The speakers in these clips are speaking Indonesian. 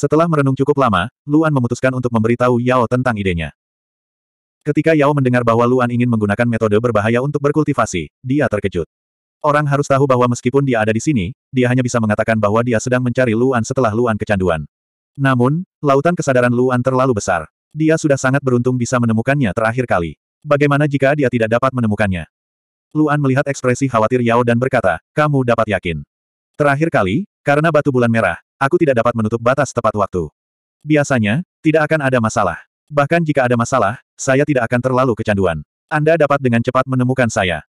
Setelah merenung cukup lama, Luan memutuskan untuk memberitahu Yao tentang idenya. Ketika Yao mendengar bahwa Luan ingin menggunakan metode berbahaya untuk berkultivasi, dia terkejut. Orang harus tahu bahwa meskipun dia ada di sini, dia hanya bisa mengatakan bahwa dia sedang mencari Luan setelah Luan kecanduan. Namun, lautan kesadaran Luan terlalu besar. Dia sudah sangat beruntung bisa menemukannya terakhir kali. Bagaimana jika dia tidak dapat menemukannya? Luan melihat ekspresi khawatir Yao dan berkata, kamu dapat yakin. Terakhir kali, karena batu bulan merah, aku tidak dapat menutup batas tepat waktu. Biasanya, tidak akan ada masalah. Bahkan jika ada masalah, saya tidak akan terlalu kecanduan. Anda dapat dengan cepat menemukan saya.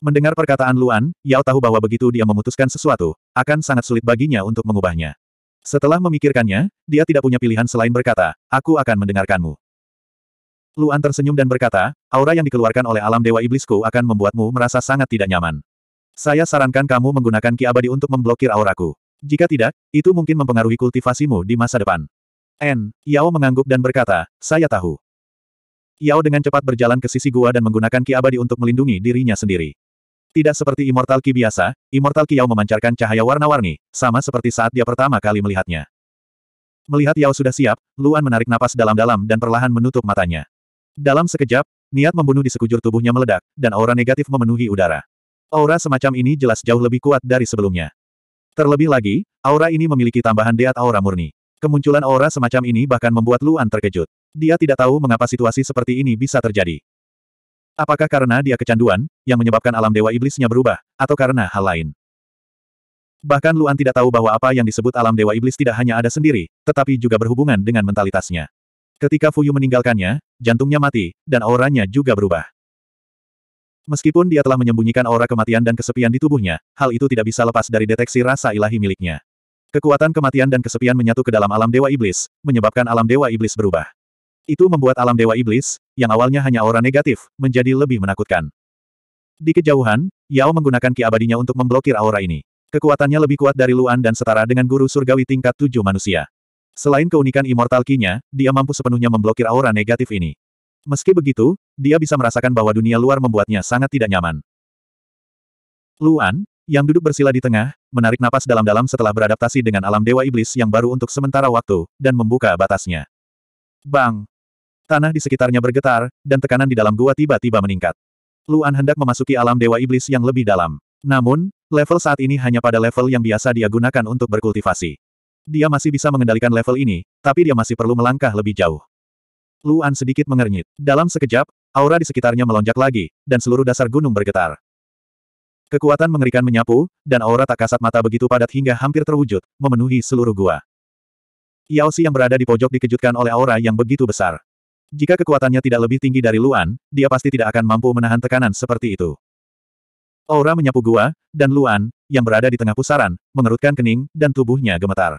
Mendengar perkataan Luan, Yao tahu bahwa begitu dia memutuskan sesuatu, akan sangat sulit baginya untuk mengubahnya. Setelah memikirkannya, dia tidak punya pilihan selain berkata, aku akan mendengarkanmu. Luan tersenyum dan berkata, aura yang dikeluarkan oleh alam dewa iblisku akan membuatmu merasa sangat tidak nyaman. Saya sarankan kamu menggunakan ki abadi untuk memblokir auraku. Jika tidak, itu mungkin mempengaruhi kultivasimu di masa depan. N. Yao mengangguk dan berkata, saya tahu. Yao dengan cepat berjalan ke sisi gua dan menggunakan ki abadi untuk melindungi dirinya sendiri. Tidak seperti Immortal Ki biasa, Immortal Ki Yao memancarkan cahaya warna-warni, sama seperti saat dia pertama kali melihatnya. Melihat Yao sudah siap, Luan menarik napas dalam-dalam dan perlahan menutup matanya. Dalam sekejap, niat membunuh di sekujur tubuhnya meledak, dan aura negatif memenuhi udara. Aura semacam ini jelas jauh lebih kuat dari sebelumnya. Terlebih lagi, aura ini memiliki tambahan deat aura murni. Kemunculan aura semacam ini bahkan membuat Luan terkejut. Dia tidak tahu mengapa situasi seperti ini bisa terjadi. Apakah karena dia kecanduan, yang menyebabkan alam dewa iblisnya berubah, atau karena hal lain? Bahkan Luan tidak tahu bahwa apa yang disebut alam dewa iblis tidak hanya ada sendiri, tetapi juga berhubungan dengan mentalitasnya. Ketika Fuyu meninggalkannya, jantungnya mati, dan auranya juga berubah. Meskipun dia telah menyembunyikan aura kematian dan kesepian di tubuhnya, hal itu tidak bisa lepas dari deteksi rasa ilahi miliknya. Kekuatan kematian dan kesepian menyatu ke dalam alam dewa iblis, menyebabkan alam dewa iblis berubah. Itu membuat alam dewa iblis, yang awalnya hanya aura negatif, menjadi lebih menakutkan. Di kejauhan, Yao menggunakan ki abadinya untuk memblokir aura ini. Kekuatannya lebih kuat dari Luan dan setara dengan guru surgawi tingkat tujuh manusia. Selain keunikan immortal ki-nya, dia mampu sepenuhnya memblokir aura negatif ini. Meski begitu, dia bisa merasakan bahwa dunia luar membuatnya sangat tidak nyaman. Luan, yang duduk bersila di tengah, menarik napas dalam-dalam setelah beradaptasi dengan alam dewa iblis yang baru untuk sementara waktu, dan membuka batasnya. Bang! Tanah di sekitarnya bergetar, dan tekanan di dalam gua tiba-tiba meningkat. Luan hendak memasuki alam dewa iblis yang lebih dalam. Namun, level saat ini hanya pada level yang biasa dia gunakan untuk berkultivasi. Dia masih bisa mengendalikan level ini, tapi dia masih perlu melangkah lebih jauh. Luan sedikit mengernyit. Dalam sekejap, aura di sekitarnya melonjak lagi, dan seluruh dasar gunung bergetar. Kekuatan mengerikan menyapu, dan aura tak kasat mata begitu padat hingga hampir terwujud, memenuhi seluruh gua. Yao Si yang berada di pojok dikejutkan oleh aura yang begitu besar. Jika kekuatannya tidak lebih tinggi dari Luan, dia pasti tidak akan mampu menahan tekanan seperti itu. Aura menyapu gua, dan Luan, yang berada di tengah pusaran, mengerutkan kening, dan tubuhnya gemetar.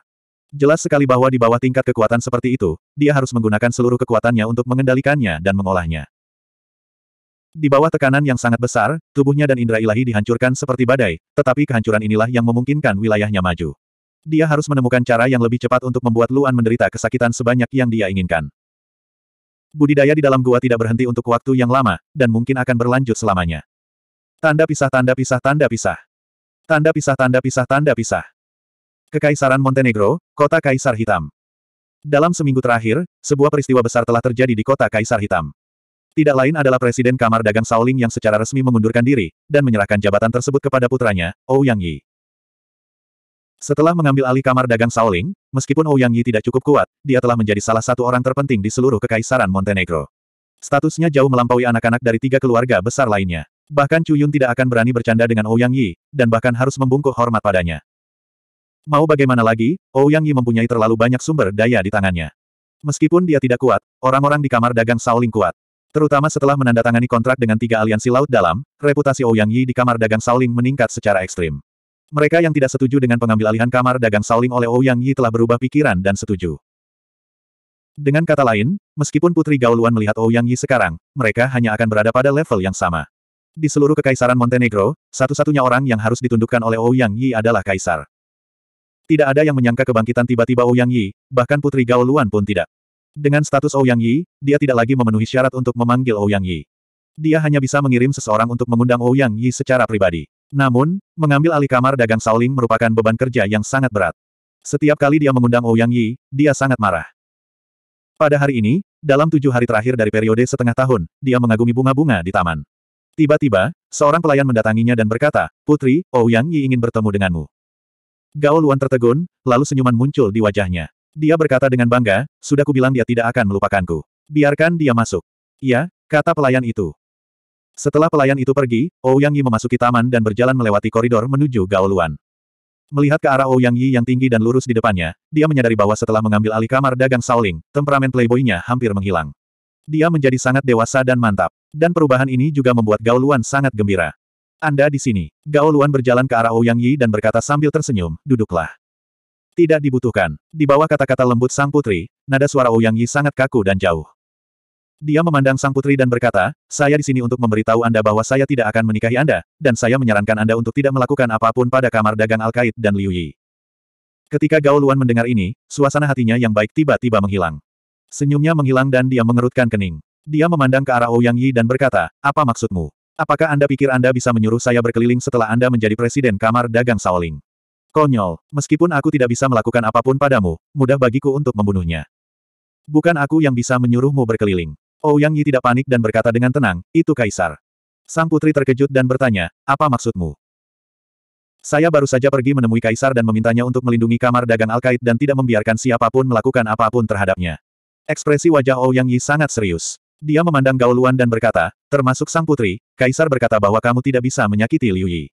Jelas sekali bahwa di bawah tingkat kekuatan seperti itu, dia harus menggunakan seluruh kekuatannya untuk mengendalikannya dan mengolahnya. Di bawah tekanan yang sangat besar, tubuhnya dan indera ilahi dihancurkan seperti badai, tetapi kehancuran inilah yang memungkinkan wilayahnya maju. Dia harus menemukan cara yang lebih cepat untuk membuat Luan menderita kesakitan sebanyak yang dia inginkan. Budidaya di dalam gua tidak berhenti untuk waktu yang lama, dan mungkin akan berlanjut selamanya. Tanda pisah tanda pisah tanda pisah. Tanda pisah tanda pisah tanda pisah. Kekaisaran Montenegro, Kota Kaisar Hitam. Dalam seminggu terakhir, sebuah peristiwa besar telah terjadi di Kota Kaisar Hitam. Tidak lain adalah Presiden Kamar Dagang Saoling yang secara resmi mengundurkan diri, dan menyerahkan jabatan tersebut kepada putranya, Ou Yang Yi. Setelah mengambil alih Kamar Dagang Saoling, meskipun Ou Yang Yi tidak cukup kuat, dia telah menjadi salah satu orang terpenting di seluruh Kekaisaran Montenegro. Statusnya jauh melampaui anak-anak dari tiga keluarga besar lainnya. Bahkan Chu Yun tidak akan berani bercanda dengan Ou Yi, dan bahkan harus membungkuk hormat padanya. Mau bagaimana lagi, Ouyang oh, Yi mempunyai terlalu banyak sumber daya di tangannya. Meskipun dia tidak kuat, orang-orang di kamar dagang Saoling kuat. Terutama setelah menandatangani kontrak dengan tiga aliansi laut dalam, reputasi Ouyang oh Yi di kamar dagang Saoling meningkat secara ekstrim. Mereka yang tidak setuju dengan pengambil alihan kamar dagang Saoling oleh Ouyang oh Yi telah berubah pikiran dan setuju. Dengan kata lain, meskipun Putri Gauluan melihat Ouyang Yi sekarang, mereka hanya akan berada pada level yang sama. Di seluruh kekaisaran Montenegro, satu-satunya orang yang harus ditundukkan oleh Ouyang Yi adalah kaisar. Tidak ada yang menyangka kebangkitan tiba-tiba Ouyang Yi, bahkan Putri Gao Luan pun tidak. Dengan status Ouyang Yi, dia tidak lagi memenuhi syarat untuk memanggil Ouyang Yi. Dia hanya bisa mengirim seseorang untuk mengundang Ouyang Yi secara pribadi. Namun, mengambil alih kamar dagang Saoling merupakan beban kerja yang sangat berat. Setiap kali dia mengundang Ouyang Yi, dia sangat marah. Pada hari ini, dalam tujuh hari terakhir dari periode setengah tahun, dia mengagumi bunga-bunga di taman. Tiba-tiba, seorang pelayan mendatanginya dan berkata, Putri, Ouyang Yi ingin bertemu denganmu. Gao Luan tertegun, lalu senyuman muncul di wajahnya. Dia berkata dengan bangga, sudah kubilang dia tidak akan melupakanku. Biarkan dia masuk. Iya, kata pelayan itu. Setelah pelayan itu pergi, Ouyang Yi memasuki taman dan berjalan melewati koridor menuju Gao Luan. Melihat ke arah Ouyang Yi yang tinggi dan lurus di depannya, dia menyadari bahwa setelah mengambil alih kamar dagang Saoling, temperamen playboynya hampir menghilang. Dia menjadi sangat dewasa dan mantap. Dan perubahan ini juga membuat Gao Luan sangat gembira. Anda di sini. Gao Luan berjalan ke arah Ouyang Yi dan berkata sambil tersenyum, duduklah. Tidak dibutuhkan. Di bawah kata-kata lembut sang putri, nada suara Ouyang Yi sangat kaku dan jauh. Dia memandang sang putri dan berkata, saya di sini untuk memberitahu Anda bahwa saya tidak akan menikahi Anda, dan saya menyarankan Anda untuk tidak melakukan apapun pada kamar dagang Al-Kaid dan Liu Yi. Ketika Gao Luan mendengar ini, suasana hatinya yang baik tiba-tiba menghilang. Senyumnya menghilang dan dia mengerutkan kening. Dia memandang ke arah Ouyang Yi dan berkata, apa maksudmu? Apakah Anda pikir Anda bisa menyuruh saya berkeliling setelah Anda menjadi presiden kamar dagang Saoling? Konyol, meskipun aku tidak bisa melakukan apapun padamu, mudah bagiku untuk membunuhnya. Bukan aku yang bisa menyuruhmu berkeliling. Ouyang oh, Yi tidak panik dan berkata dengan tenang, itu kaisar. Sang putri terkejut dan bertanya, apa maksudmu? Saya baru saja pergi menemui kaisar dan memintanya untuk melindungi kamar dagang Alkait dan tidak membiarkan siapapun melakukan apapun terhadapnya. Ekspresi wajah Ouyang oh Yi sangat serius. Dia memandang Gaoluan dan berkata, termasuk sang putri, Kaisar berkata bahwa kamu tidak bisa menyakiti Liu Yi.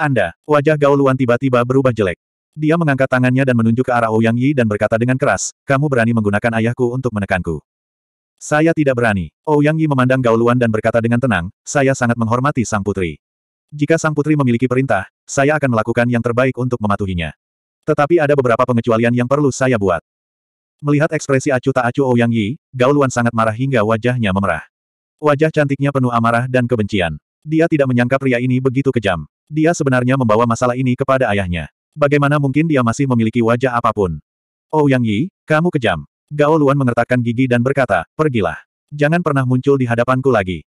Anda, wajah Gaoluan tiba-tiba berubah jelek. Dia mengangkat tangannya dan menunjuk ke arah Ouyang Yi dan berkata dengan keras, kamu berani menggunakan ayahku untuk menekanku. Saya tidak berani. Ouyang Yi memandang Gaoluan dan berkata dengan tenang, saya sangat menghormati sang putri. Jika sang putri memiliki perintah, saya akan melakukan yang terbaik untuk mematuhinya. Tetapi ada beberapa pengecualian yang perlu saya buat. Melihat ekspresi acuh tak acuh Ouyang Yi, Gao Luan sangat marah hingga wajahnya memerah. Wajah cantiknya penuh amarah dan kebencian. Dia tidak menyangka pria ini begitu kejam. Dia sebenarnya membawa masalah ini kepada ayahnya. Bagaimana mungkin dia masih memiliki wajah apapun? Ouyang Yi, kamu kejam. Gao Luan mengertakkan gigi dan berkata, pergilah. Jangan pernah muncul di hadapanku lagi.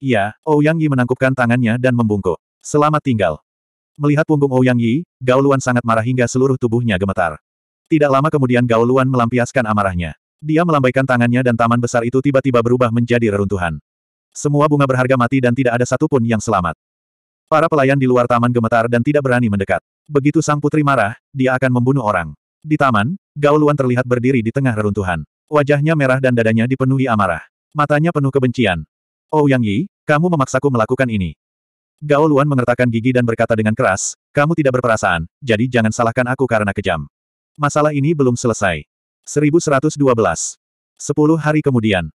Iya, Ouyang Yi menangkupkan tangannya dan membungkuk. Selamat tinggal. Melihat punggung Ouyang Yi, Gao Luan sangat marah hingga seluruh tubuhnya gemetar. Tidak lama kemudian Gao Luan melampiaskan amarahnya. Dia melambaikan tangannya dan taman besar itu tiba-tiba berubah menjadi reruntuhan. Semua bunga berharga mati dan tidak ada satupun yang selamat. Para pelayan di luar taman gemetar dan tidak berani mendekat. Begitu sang putri marah, dia akan membunuh orang. Di taman, Gao Luan terlihat berdiri di tengah reruntuhan. Wajahnya merah dan dadanya dipenuhi amarah. Matanya penuh kebencian. Oh Yang Yi, kamu memaksaku melakukan ini. Gao Luan mengertakkan gigi dan berkata dengan keras, kamu tidak berperasaan, jadi jangan salahkan aku karena kejam masalah ini belum selesai. 1112. Sepuluh hari kemudian.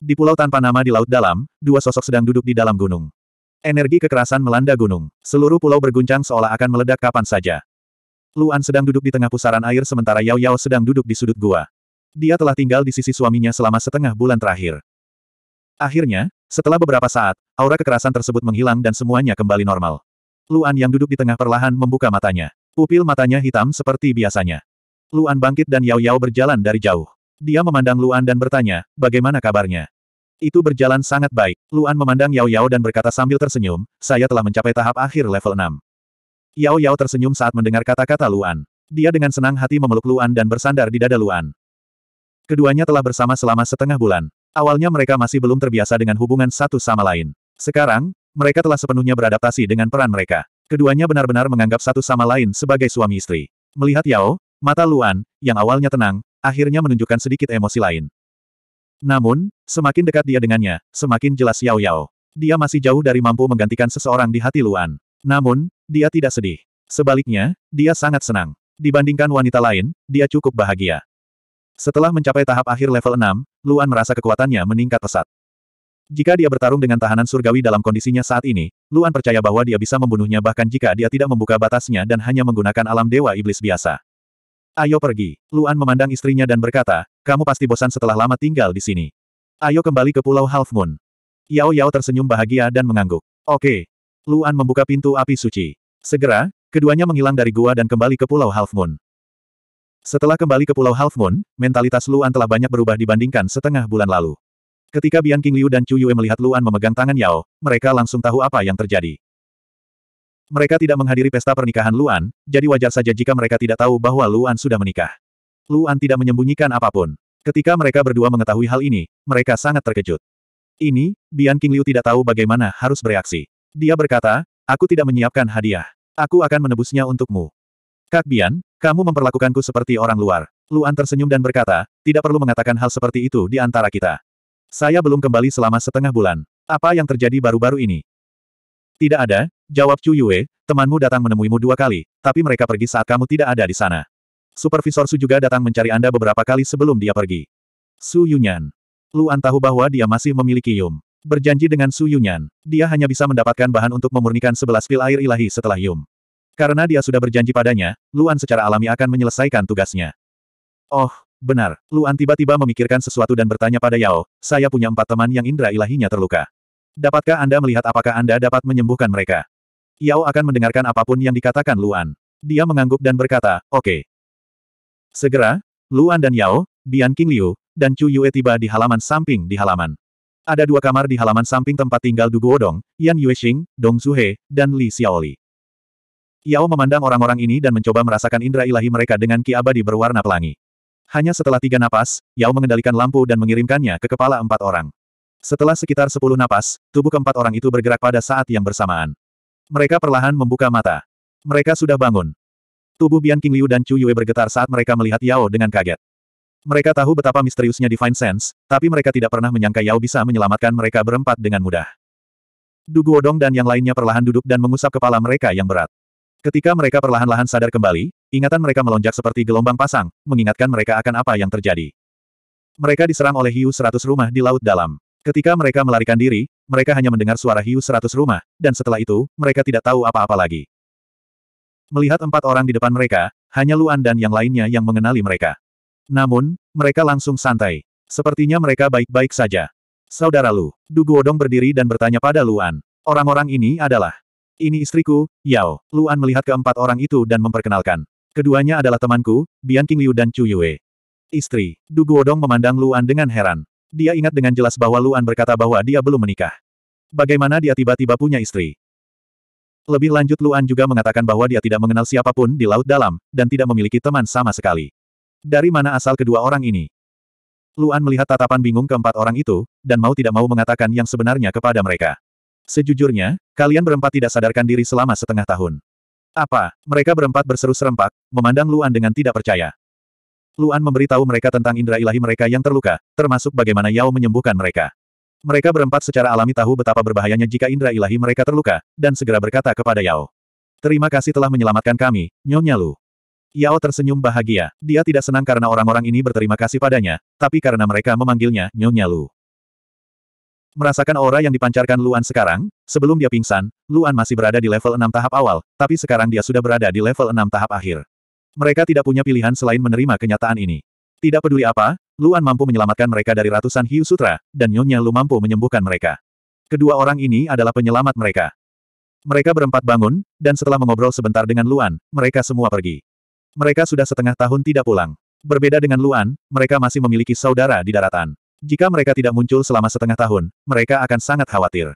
Di pulau tanpa nama di Laut Dalam, dua sosok sedang duduk di dalam gunung. Energi kekerasan melanda gunung. Seluruh pulau berguncang seolah akan meledak kapan saja. Luan sedang duduk di tengah pusaran air sementara Yao Yao sedang duduk di sudut gua. Dia telah tinggal di sisi suaminya selama setengah bulan terakhir. Akhirnya, setelah beberapa saat, aura kekerasan tersebut menghilang dan semuanya kembali normal. Luan yang duduk di tengah perlahan membuka matanya. Pupil matanya hitam seperti biasanya. Luan bangkit dan Yao Yao berjalan dari jauh. Dia memandang Luan dan bertanya, bagaimana kabarnya? Itu berjalan sangat baik. Luan memandang Yao Yao dan berkata sambil tersenyum, saya telah mencapai tahap akhir level 6. Yao Yao tersenyum saat mendengar kata-kata Luan. Dia dengan senang hati memeluk Luan dan bersandar di dada Luan. Keduanya telah bersama selama setengah bulan. Awalnya mereka masih belum terbiasa dengan hubungan satu sama lain. Sekarang, mereka telah sepenuhnya beradaptasi dengan peran mereka. Keduanya benar-benar menganggap satu sama lain sebagai suami istri. Melihat Yao, Mata Luan, yang awalnya tenang, akhirnya menunjukkan sedikit emosi lain. Namun, semakin dekat dia dengannya, semakin jelas Yao Yao. Dia masih jauh dari mampu menggantikan seseorang di hati Luan. Namun, dia tidak sedih. Sebaliknya, dia sangat senang. Dibandingkan wanita lain, dia cukup bahagia. Setelah mencapai tahap akhir level 6, Luan merasa kekuatannya meningkat pesat. Jika dia bertarung dengan tahanan surgawi dalam kondisinya saat ini, Luan percaya bahwa dia bisa membunuhnya bahkan jika dia tidak membuka batasnya dan hanya menggunakan alam dewa iblis biasa. Ayo pergi. Luan memandang istrinya dan berkata, kamu pasti bosan setelah lama tinggal di sini. Ayo kembali ke Pulau Half Moon. Yao Yao tersenyum bahagia dan mengangguk. Oke. Luan membuka pintu api suci. Segera, keduanya menghilang dari gua dan kembali ke Pulau Half Moon. Setelah kembali ke Pulau Half Moon, mentalitas Luan telah banyak berubah dibandingkan setengah bulan lalu. Ketika Bian King Liu dan Chu Yue melihat Luan memegang tangan Yao, mereka langsung tahu apa yang terjadi. Mereka tidak menghadiri pesta pernikahan Luan, jadi wajar saja jika mereka tidak tahu bahwa Luan sudah menikah. Luan tidak menyembunyikan apapun. Ketika mereka berdua mengetahui hal ini, mereka sangat terkejut. Ini, Bian King Liu tidak tahu bagaimana harus bereaksi. Dia berkata, aku tidak menyiapkan hadiah. Aku akan menebusnya untukmu. Kak Bian, kamu memperlakukanku seperti orang luar. Luan tersenyum dan berkata, tidak perlu mengatakan hal seperti itu di antara kita. Saya belum kembali selama setengah bulan. Apa yang terjadi baru-baru ini? Tidak ada, Jawab Chu Yue, temanmu datang menemuimu dua kali, tapi mereka pergi saat kamu tidak ada di sana. Supervisor Su juga datang mencari Anda beberapa kali sebelum dia pergi. Su Yunyan. Luan tahu bahwa dia masih memiliki Yum. Berjanji dengan Su Yunyan, dia hanya bisa mendapatkan bahan untuk memurnikan sebelas pil air ilahi setelah Yum. Karena dia sudah berjanji padanya, Luan secara alami akan menyelesaikan tugasnya. Oh, benar. Luan tiba-tiba memikirkan sesuatu dan bertanya pada Yao, saya punya empat teman yang indera ilahinya terluka. Dapatkah Anda melihat apakah Anda dapat menyembuhkan mereka? Yao akan mendengarkan apapun yang dikatakan Luan. Dia mengangguk dan berkata, oke. Okay. Segera, Luan dan Yao, Bian King Liu, dan Chu Yue tiba di halaman samping di halaman. Ada dua kamar di halaman samping tempat tinggal Du Guodong, Yan Yuexing, Dong Zuhe, dan Li Xiaoli. Yao memandang orang-orang ini dan mencoba merasakan indera ilahi mereka dengan ki abadi berwarna pelangi. Hanya setelah tiga napas, Yao mengendalikan lampu dan mengirimkannya ke kepala empat orang. Setelah sekitar sepuluh napas, tubuh keempat orang itu bergerak pada saat yang bersamaan. Mereka perlahan membuka mata. Mereka sudah bangun. Tubuh Bian King Liu dan Chu Yue bergetar saat mereka melihat Yao dengan kaget. Mereka tahu betapa misteriusnya Divine Sense, tapi mereka tidak pernah menyangka Yao bisa menyelamatkan mereka berempat dengan mudah. Du Guodong dan yang lainnya perlahan duduk dan mengusap kepala mereka yang berat. Ketika mereka perlahan-lahan sadar kembali, ingatan mereka melonjak seperti gelombang pasang, mengingatkan mereka akan apa yang terjadi. Mereka diserang oleh hiu seratus rumah di Laut Dalam. Ketika mereka melarikan diri, mereka hanya mendengar suara hiu seratus rumah, dan setelah itu, mereka tidak tahu apa-apa lagi. Melihat empat orang di depan mereka, hanya Luan dan yang lainnya yang mengenali mereka. Namun, mereka langsung santai. Sepertinya mereka baik-baik saja. Saudara Lu, Duguodong berdiri dan bertanya pada Luan. Orang-orang ini adalah. Ini istriku, Yao. Luan melihat keempat orang itu dan memperkenalkan. Keduanya adalah temanku, Bian Qingliu dan Chu Yue. Istri, Duguodong memandang Luan dengan heran. Dia ingat dengan jelas bahwa Luan berkata bahwa dia belum menikah. Bagaimana dia tiba-tiba punya istri? Lebih lanjut Luan juga mengatakan bahwa dia tidak mengenal siapapun di Laut Dalam, dan tidak memiliki teman sama sekali. Dari mana asal kedua orang ini? Luan melihat tatapan bingung keempat orang itu, dan mau tidak mau mengatakan yang sebenarnya kepada mereka. Sejujurnya, kalian berempat tidak sadarkan diri selama setengah tahun. Apa? Mereka berempat berseru serempak, memandang Luan dengan tidak percaya. Luan memberitahu mereka tentang indera ilahi mereka yang terluka, termasuk bagaimana Yao menyembuhkan mereka. Mereka berempat secara alami tahu betapa berbahayanya jika indera ilahi mereka terluka, dan segera berkata kepada Yao. Terima kasih telah menyelamatkan kami, Nyonya Lu. Yao tersenyum bahagia. Dia tidak senang karena orang-orang ini berterima kasih padanya, tapi karena mereka memanggilnya Nyonya Lu. Merasakan aura yang dipancarkan Luan sekarang, sebelum dia pingsan, Luan masih berada di level 6 tahap awal, tapi sekarang dia sudah berada di level 6 tahap akhir. Mereka tidak punya pilihan selain menerima kenyataan ini. Tidak peduli apa, Luan mampu menyelamatkan mereka dari ratusan hiu sutra, dan Nyonya Lu mampu menyembuhkan mereka. Kedua orang ini adalah penyelamat mereka. Mereka berempat bangun, dan setelah mengobrol sebentar dengan Luan, mereka semua pergi. Mereka sudah setengah tahun tidak pulang. Berbeda dengan Luan, mereka masih memiliki saudara di daratan. Jika mereka tidak muncul selama setengah tahun, mereka akan sangat khawatir.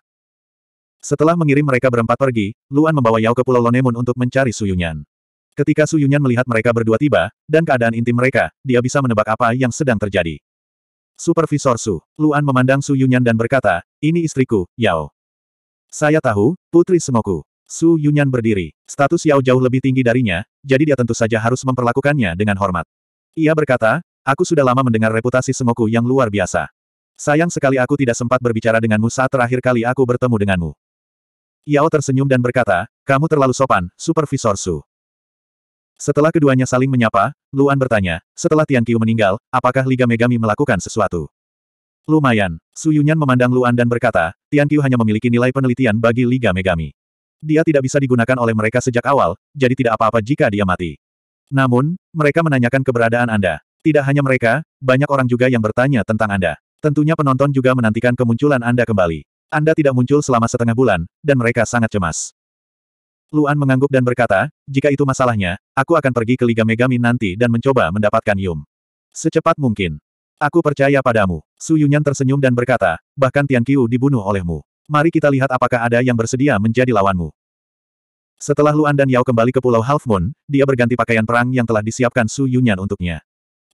Setelah mengirim mereka berempat pergi, Luan membawa Yao ke Pulau Lonemun untuk mencari Suyunyan. Ketika Su Yunyan melihat mereka berdua tiba, dan keadaan intim mereka, dia bisa menebak apa yang sedang terjadi. Supervisor Su, Luan memandang Su Yunyan dan berkata, ini istriku, Yao. Saya tahu, Putri Semoku. Su Yunyan berdiri. Status Yao jauh lebih tinggi darinya, jadi dia tentu saja harus memperlakukannya dengan hormat. Ia berkata, aku sudah lama mendengar reputasi Semoku yang luar biasa. Sayang sekali aku tidak sempat berbicara denganmu saat terakhir kali aku bertemu denganmu. Yao tersenyum dan berkata, kamu terlalu sopan, Supervisor Su. Setelah keduanya saling menyapa, Luan bertanya, setelah Tian Qiu meninggal, apakah Liga Megami melakukan sesuatu? Lumayan. Su Yunyan memandang Luan dan berkata, Tian Qiu hanya memiliki nilai penelitian bagi Liga Megami. Dia tidak bisa digunakan oleh mereka sejak awal, jadi tidak apa-apa jika dia mati. Namun, mereka menanyakan keberadaan Anda. Tidak hanya mereka, banyak orang juga yang bertanya tentang Anda. Tentunya penonton juga menantikan kemunculan Anda kembali. Anda tidak muncul selama setengah bulan, dan mereka sangat cemas. Luan mengangguk dan berkata, jika itu masalahnya, aku akan pergi ke Liga Megami nanti dan mencoba mendapatkan Yum. Secepat mungkin. Aku percaya padamu. Su Yunyan tersenyum dan berkata, bahkan Tian Qiu dibunuh olehmu. Mari kita lihat apakah ada yang bersedia menjadi lawanmu. Setelah Luan dan Yao kembali ke Pulau Half Moon, dia berganti pakaian perang yang telah disiapkan Su Yunyan untuknya.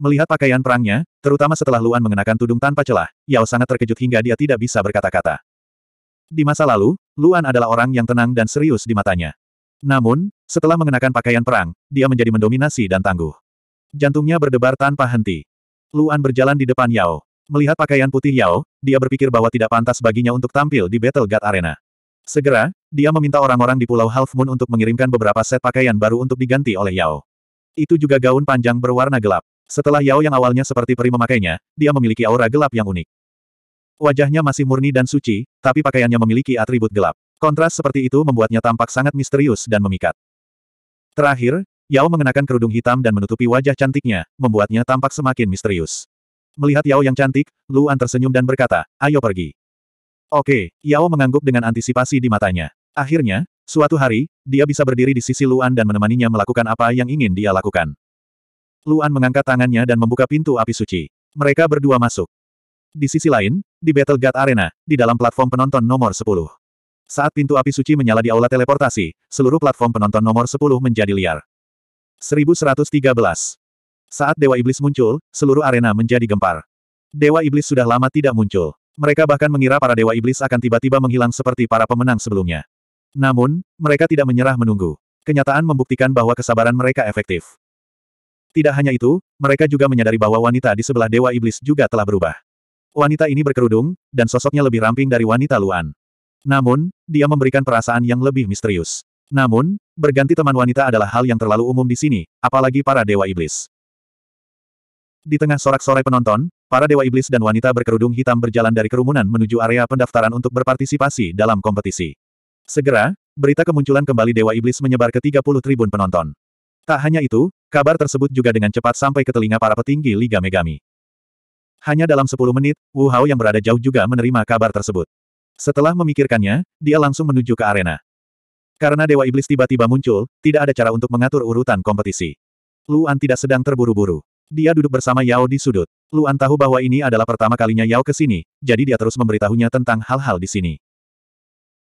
Melihat pakaian perangnya, terutama setelah Luan mengenakan tudung tanpa celah, Yao sangat terkejut hingga dia tidak bisa berkata-kata. Di masa lalu, Luan adalah orang yang tenang dan serius di matanya. Namun, setelah mengenakan pakaian perang, dia menjadi mendominasi dan tangguh. Jantungnya berdebar tanpa henti. Luan berjalan di depan Yao. Melihat pakaian putih Yao, dia berpikir bahwa tidak pantas baginya untuk tampil di Battle God Arena. Segera, dia meminta orang-orang di Pulau Half Moon untuk mengirimkan beberapa set pakaian baru untuk diganti oleh Yao. Itu juga gaun panjang berwarna gelap. Setelah Yao yang awalnya seperti peri memakainya, dia memiliki aura gelap yang unik. Wajahnya masih murni dan suci, tapi pakaiannya memiliki atribut gelap. Kontras seperti itu membuatnya tampak sangat misterius dan memikat. Terakhir, Yao mengenakan kerudung hitam dan menutupi wajah cantiknya, membuatnya tampak semakin misterius. Melihat Yao yang cantik, Luan tersenyum dan berkata, ayo pergi. Oke, Yao mengangguk dengan antisipasi di matanya. Akhirnya, suatu hari, dia bisa berdiri di sisi Luan dan menemaninya melakukan apa yang ingin dia lakukan. Luan mengangkat tangannya dan membuka pintu api suci. Mereka berdua masuk. Di sisi lain, di Battle God Arena, di dalam platform penonton nomor 10. Saat pintu api suci menyala di aula teleportasi, seluruh platform penonton nomor 10 menjadi liar. 1113. Saat Dewa Iblis muncul, seluruh arena menjadi gempar. Dewa Iblis sudah lama tidak muncul. Mereka bahkan mengira para Dewa Iblis akan tiba-tiba menghilang seperti para pemenang sebelumnya. Namun, mereka tidak menyerah menunggu. Kenyataan membuktikan bahwa kesabaran mereka efektif. Tidak hanya itu, mereka juga menyadari bahwa wanita di sebelah Dewa Iblis juga telah berubah. Wanita ini berkerudung, dan sosoknya lebih ramping dari wanita Luan. Namun, dia memberikan perasaan yang lebih misterius. Namun, berganti teman wanita adalah hal yang terlalu umum di sini, apalagi para dewa iblis. Di tengah sorak-sorai penonton, para dewa iblis dan wanita berkerudung hitam berjalan dari kerumunan menuju area pendaftaran untuk berpartisipasi dalam kompetisi. Segera, berita kemunculan kembali dewa iblis menyebar ke 30 tribun penonton. Tak hanya itu, kabar tersebut juga dengan cepat sampai ke telinga para petinggi Liga Megami. Hanya dalam 10 menit, Wu Hao yang berada jauh juga menerima kabar tersebut. Setelah memikirkannya, dia langsung menuju ke arena. Karena Dewa Iblis tiba-tiba muncul, tidak ada cara untuk mengatur urutan kompetisi. Luan tidak sedang terburu-buru. Dia duduk bersama Yao di sudut. Luan tahu bahwa ini adalah pertama kalinya Yao ke sini, jadi dia terus memberitahunya tentang hal-hal di sini.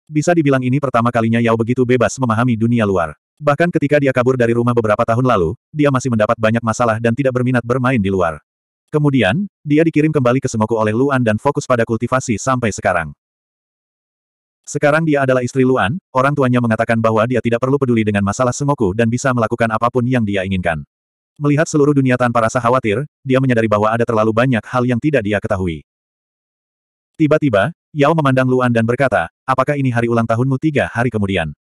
Bisa dibilang ini pertama kalinya Yao begitu bebas memahami dunia luar. Bahkan ketika dia kabur dari rumah beberapa tahun lalu, dia masih mendapat banyak masalah dan tidak berminat bermain di luar. Kemudian, dia dikirim kembali ke Semoku oleh Luan dan fokus pada kultivasi sampai sekarang. Sekarang dia adalah istri Luan, orang tuanya mengatakan bahwa dia tidak perlu peduli dengan masalah Sengoku dan bisa melakukan apapun yang dia inginkan. Melihat seluruh dunia tanpa rasa khawatir, dia menyadari bahwa ada terlalu banyak hal yang tidak dia ketahui. Tiba-tiba, Yao memandang Luan dan berkata, apakah ini hari ulang tahunmu tiga hari kemudian?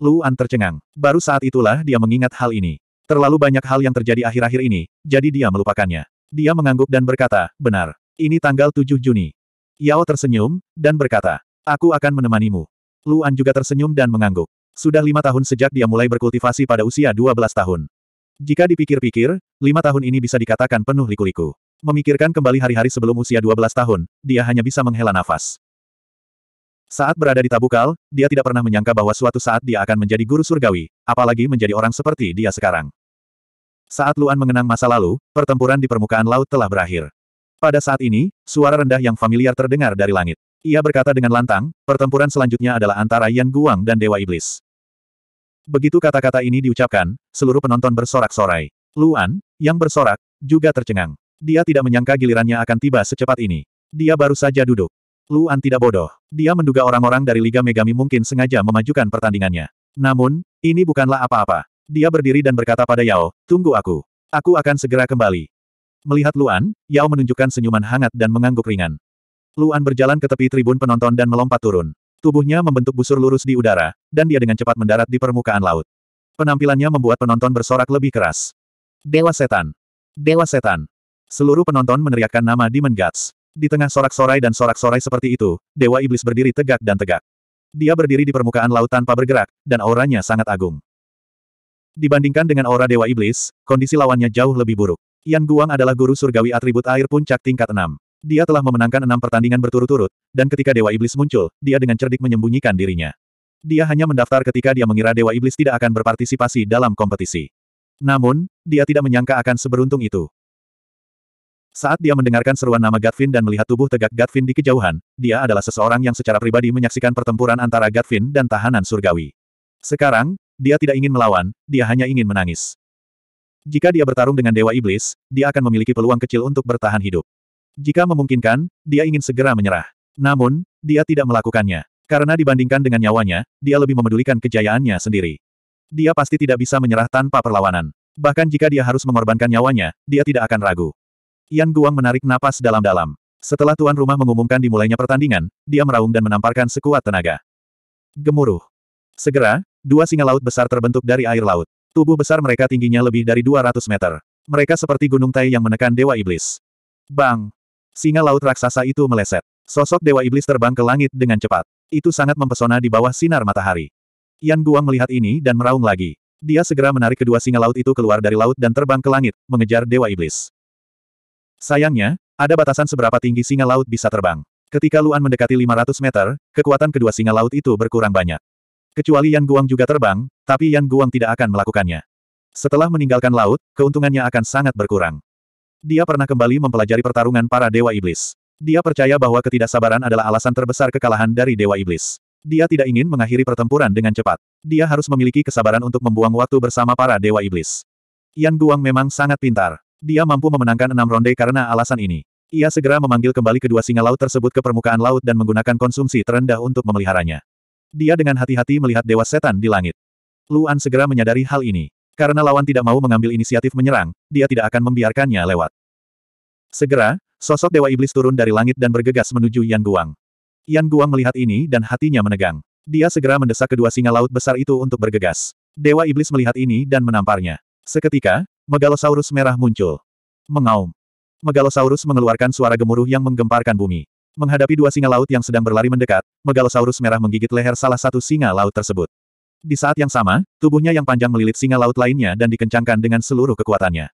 Luan tercengang. Baru saat itulah dia mengingat hal ini. Terlalu banyak hal yang terjadi akhir-akhir ini, jadi dia melupakannya. Dia mengangguk dan berkata, benar, ini tanggal 7 Juni. Yao tersenyum, dan berkata, Aku akan menemanimu. Luan juga tersenyum dan mengangguk. Sudah lima tahun sejak dia mulai berkultivasi pada usia 12 tahun. Jika dipikir-pikir, lima tahun ini bisa dikatakan penuh liku-liku. Memikirkan kembali hari-hari sebelum usia 12 tahun, dia hanya bisa menghela nafas. Saat berada di Tabukal, dia tidak pernah menyangka bahwa suatu saat dia akan menjadi guru surgawi, apalagi menjadi orang seperti dia sekarang. Saat Luan mengenang masa lalu, pertempuran di permukaan laut telah berakhir. Pada saat ini, suara rendah yang familiar terdengar dari langit. Ia berkata dengan lantang, pertempuran selanjutnya adalah antara Yan Guang dan Dewa Iblis. Begitu kata-kata ini diucapkan, seluruh penonton bersorak-sorai. Luan, yang bersorak, juga tercengang. Dia tidak menyangka gilirannya akan tiba secepat ini. Dia baru saja duduk. Luan tidak bodoh. Dia menduga orang-orang dari Liga Megami mungkin sengaja memajukan pertandingannya. Namun, ini bukanlah apa-apa. Dia berdiri dan berkata pada Yao, tunggu aku. Aku akan segera kembali. Melihat Luan, Yao menunjukkan senyuman hangat dan mengangguk ringan. Luan berjalan ke tepi tribun penonton dan melompat turun. Tubuhnya membentuk busur lurus di udara, dan dia dengan cepat mendarat di permukaan laut. Penampilannya membuat penonton bersorak lebih keras. Dewa Setan! Dewa Setan! Seluruh penonton meneriakkan nama Demon Gods. Di tengah sorak-sorai dan sorak-sorai seperti itu, Dewa Iblis berdiri tegak dan tegak. Dia berdiri di permukaan laut tanpa bergerak, dan auranya sangat agung. Dibandingkan dengan aura Dewa Iblis, kondisi lawannya jauh lebih buruk. Yan Guang adalah guru surgawi atribut air puncak tingkat 6. Dia telah memenangkan enam pertandingan berturut-turut, dan ketika Dewa Iblis muncul, dia dengan cerdik menyembunyikan dirinya. Dia hanya mendaftar ketika dia mengira Dewa Iblis tidak akan berpartisipasi dalam kompetisi. Namun, dia tidak menyangka akan seberuntung itu. Saat dia mendengarkan seruan nama Gatvin dan melihat tubuh tegak Gatvin di kejauhan, dia adalah seseorang yang secara pribadi menyaksikan pertempuran antara Gatvin dan tahanan surgawi. Sekarang, dia tidak ingin melawan, dia hanya ingin menangis. Jika dia bertarung dengan Dewa Iblis, dia akan memiliki peluang kecil untuk bertahan hidup. Jika memungkinkan, dia ingin segera menyerah. Namun, dia tidak melakukannya. Karena dibandingkan dengan nyawanya, dia lebih memedulikan kejayaannya sendiri. Dia pasti tidak bisa menyerah tanpa perlawanan. Bahkan jika dia harus mengorbankan nyawanya, dia tidak akan ragu. Yan Guang menarik napas dalam-dalam. Setelah tuan rumah mengumumkan dimulainya pertandingan, dia meraung dan menamparkan sekuat tenaga. Gemuruh. Segera, dua singa laut besar terbentuk dari air laut. Tubuh besar mereka tingginya lebih dari 200 meter. Mereka seperti gunung tai yang menekan Dewa Iblis. Bang! Singa laut raksasa itu meleset. Sosok Dewa Iblis terbang ke langit dengan cepat. Itu sangat mempesona di bawah sinar matahari. Yan Guang melihat ini dan meraung lagi. Dia segera menarik kedua singa laut itu keluar dari laut dan terbang ke langit, mengejar Dewa Iblis. Sayangnya, ada batasan seberapa tinggi singa laut bisa terbang. Ketika Luan mendekati 500 meter, kekuatan kedua singa laut itu berkurang banyak. Kecuali Yan Guang juga terbang, tapi Yan Guang tidak akan melakukannya. Setelah meninggalkan laut, keuntungannya akan sangat berkurang. Dia pernah kembali mempelajari pertarungan para Dewa Iblis. Dia percaya bahwa ketidaksabaran adalah alasan terbesar kekalahan dari Dewa Iblis. Dia tidak ingin mengakhiri pertempuran dengan cepat. Dia harus memiliki kesabaran untuk membuang waktu bersama para Dewa Iblis. Yan Guang memang sangat pintar. Dia mampu memenangkan enam ronde karena alasan ini. Ia segera memanggil kembali kedua singa laut tersebut ke permukaan laut dan menggunakan konsumsi terendah untuk memeliharanya. Dia dengan hati-hati melihat Dewa Setan di langit. Luan segera menyadari hal ini. Karena lawan tidak mau mengambil inisiatif menyerang, dia tidak akan membiarkannya lewat. Segera, sosok Dewa Iblis turun dari langit dan bergegas menuju Yan Guang. Yan Guang melihat ini dan hatinya menegang. Dia segera mendesak kedua singa laut besar itu untuk bergegas. Dewa Iblis melihat ini dan menamparnya. Seketika, Megalosaurus merah muncul. Mengaum. Megalosaurus mengeluarkan suara gemuruh yang menggemparkan bumi. Menghadapi dua singa laut yang sedang berlari mendekat, Megalosaurus merah menggigit leher salah satu singa laut tersebut. Di saat yang sama, tubuhnya yang panjang melilit singa laut lainnya dan dikencangkan dengan seluruh kekuatannya.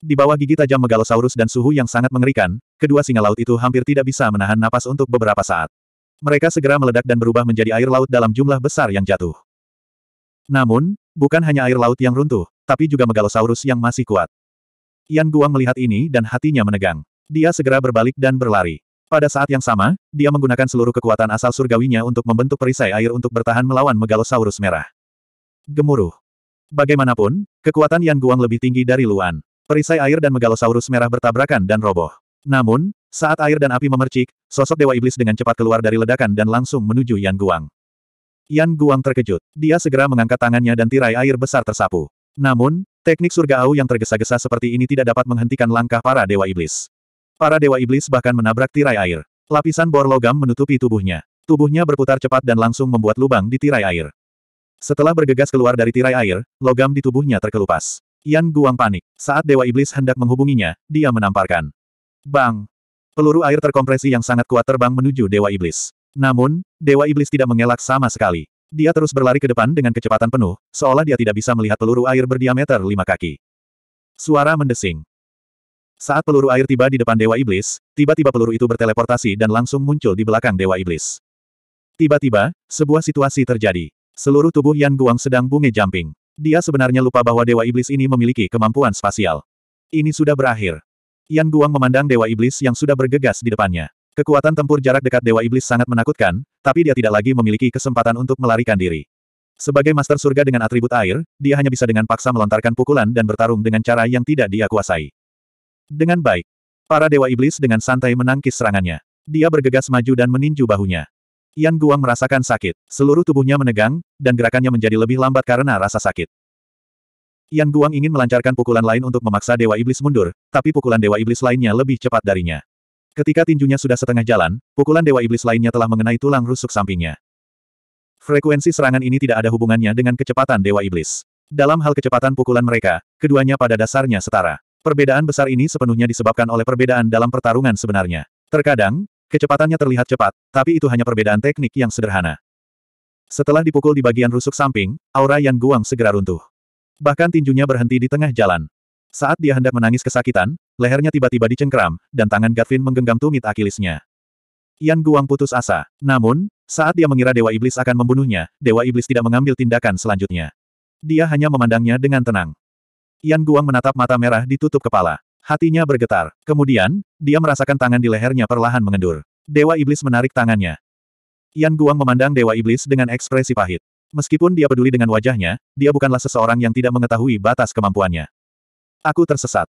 Di bawah gigi tajam megalosaurus dan suhu yang sangat mengerikan, kedua singa laut itu hampir tidak bisa menahan napas untuk beberapa saat. Mereka segera meledak dan berubah menjadi air laut dalam jumlah besar yang jatuh. Namun, bukan hanya air laut yang runtuh, tapi juga megalosaurus yang masih kuat. Yan Guang melihat ini dan hatinya menegang. Dia segera berbalik dan berlari. Pada saat yang sama, dia menggunakan seluruh kekuatan asal surgawinya untuk membentuk perisai air untuk bertahan melawan Megalosaurus merah. Gemuruh. Bagaimanapun, kekuatan Yan Guang lebih tinggi dari Luan. Perisai air dan Megalosaurus merah bertabrakan dan roboh. Namun, saat air dan api memercik, sosok Dewa Iblis dengan cepat keluar dari ledakan dan langsung menuju Yan Guang. Yan Guang terkejut. Dia segera mengangkat tangannya dan tirai air besar tersapu. Namun, teknik surga Au yang tergesa-gesa seperti ini tidak dapat menghentikan langkah para Dewa Iblis. Para dewa iblis bahkan menabrak tirai air. Lapisan bor logam menutupi tubuhnya. Tubuhnya berputar cepat dan langsung membuat lubang di tirai air. Setelah bergegas keluar dari tirai air, logam di tubuhnya terkelupas. Yan Guang panik. Saat Dewa Iblis hendak menghubunginya, dia menamparkan. Bang! Peluru air terkompresi yang sangat kuat terbang menuju Dewa Iblis. Namun, Dewa Iblis tidak mengelak sama sekali. Dia terus berlari ke depan dengan kecepatan penuh, seolah dia tidak bisa melihat peluru air berdiameter lima kaki. Suara mendesing. Saat peluru air tiba di depan Dewa Iblis, tiba-tiba peluru itu berteleportasi dan langsung muncul di belakang Dewa Iblis. Tiba-tiba, sebuah situasi terjadi. Seluruh tubuh Yan Guang sedang bunge jumping. Dia sebenarnya lupa bahwa Dewa Iblis ini memiliki kemampuan spasial. Ini sudah berakhir. Yan Guang memandang Dewa Iblis yang sudah bergegas di depannya. Kekuatan tempur jarak dekat Dewa Iblis sangat menakutkan, tapi dia tidak lagi memiliki kesempatan untuk melarikan diri. Sebagai Master Surga dengan atribut air, dia hanya bisa dengan paksa melontarkan pukulan dan bertarung dengan cara yang tidak dia kuasai. Dengan baik. Para dewa iblis dengan santai menangkis serangannya. Dia bergegas maju dan meninju bahunya. Yan Guang merasakan sakit. Seluruh tubuhnya menegang, dan gerakannya menjadi lebih lambat karena rasa sakit. Yan Guang ingin melancarkan pukulan lain untuk memaksa Dewa Iblis mundur, tapi pukulan Dewa Iblis lainnya lebih cepat darinya. Ketika tinjunya sudah setengah jalan, pukulan Dewa Iblis lainnya telah mengenai tulang rusuk sampingnya. Frekuensi serangan ini tidak ada hubungannya dengan kecepatan Dewa Iblis. Dalam hal kecepatan pukulan mereka, keduanya pada dasarnya setara. Perbedaan besar ini sepenuhnya disebabkan oleh perbedaan dalam pertarungan sebenarnya. Terkadang, kecepatannya terlihat cepat, tapi itu hanya perbedaan teknik yang sederhana. Setelah dipukul di bagian rusuk samping, aura Yan Guang segera runtuh. Bahkan tinjunya berhenti di tengah jalan. Saat dia hendak menangis kesakitan, lehernya tiba-tiba dicengkram, dan tangan Gatvin menggenggam tumit akilisnya. Yan Guang putus asa. Namun, saat dia mengira Dewa Iblis akan membunuhnya, Dewa Iblis tidak mengambil tindakan selanjutnya. Dia hanya memandangnya dengan tenang. Yan Guang menatap mata merah ditutup kepala. Hatinya bergetar. Kemudian, dia merasakan tangan di lehernya perlahan mengendur. Dewa Iblis menarik tangannya. Yan Guang memandang Dewa Iblis dengan ekspresi pahit. Meskipun dia peduli dengan wajahnya, dia bukanlah seseorang yang tidak mengetahui batas kemampuannya. Aku tersesat.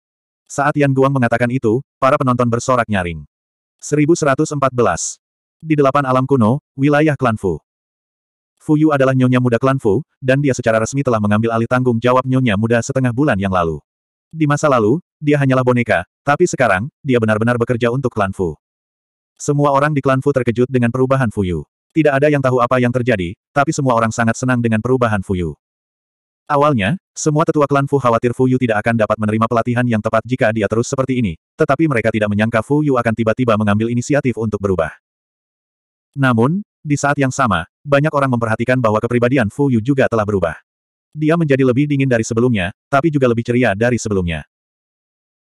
Saat Yan Guang mengatakan itu, para penonton bersorak nyaring. 1114. Di delapan alam kuno, wilayah Klan Fu. Fu Yu adalah nyonya muda klan Fu, dan dia secara resmi telah mengambil alih tanggung jawab nyonya muda setengah bulan yang lalu. Di masa lalu, dia hanyalah boneka, tapi sekarang, dia benar-benar bekerja untuk klan Fu. Semua orang di klan Fu terkejut dengan perubahan Fu Yu. Tidak ada yang tahu apa yang terjadi, tapi semua orang sangat senang dengan perubahan Fu Yu. Awalnya, semua tetua klan Fu khawatir Fu Yu tidak akan dapat menerima pelatihan yang tepat jika dia terus seperti ini, tetapi mereka tidak menyangka Fu Yu akan tiba-tiba mengambil inisiatif untuk berubah. Namun, di saat yang sama, banyak orang memperhatikan bahwa kepribadian Fu Yu juga telah berubah. Dia menjadi lebih dingin dari sebelumnya, tapi juga lebih ceria dari sebelumnya.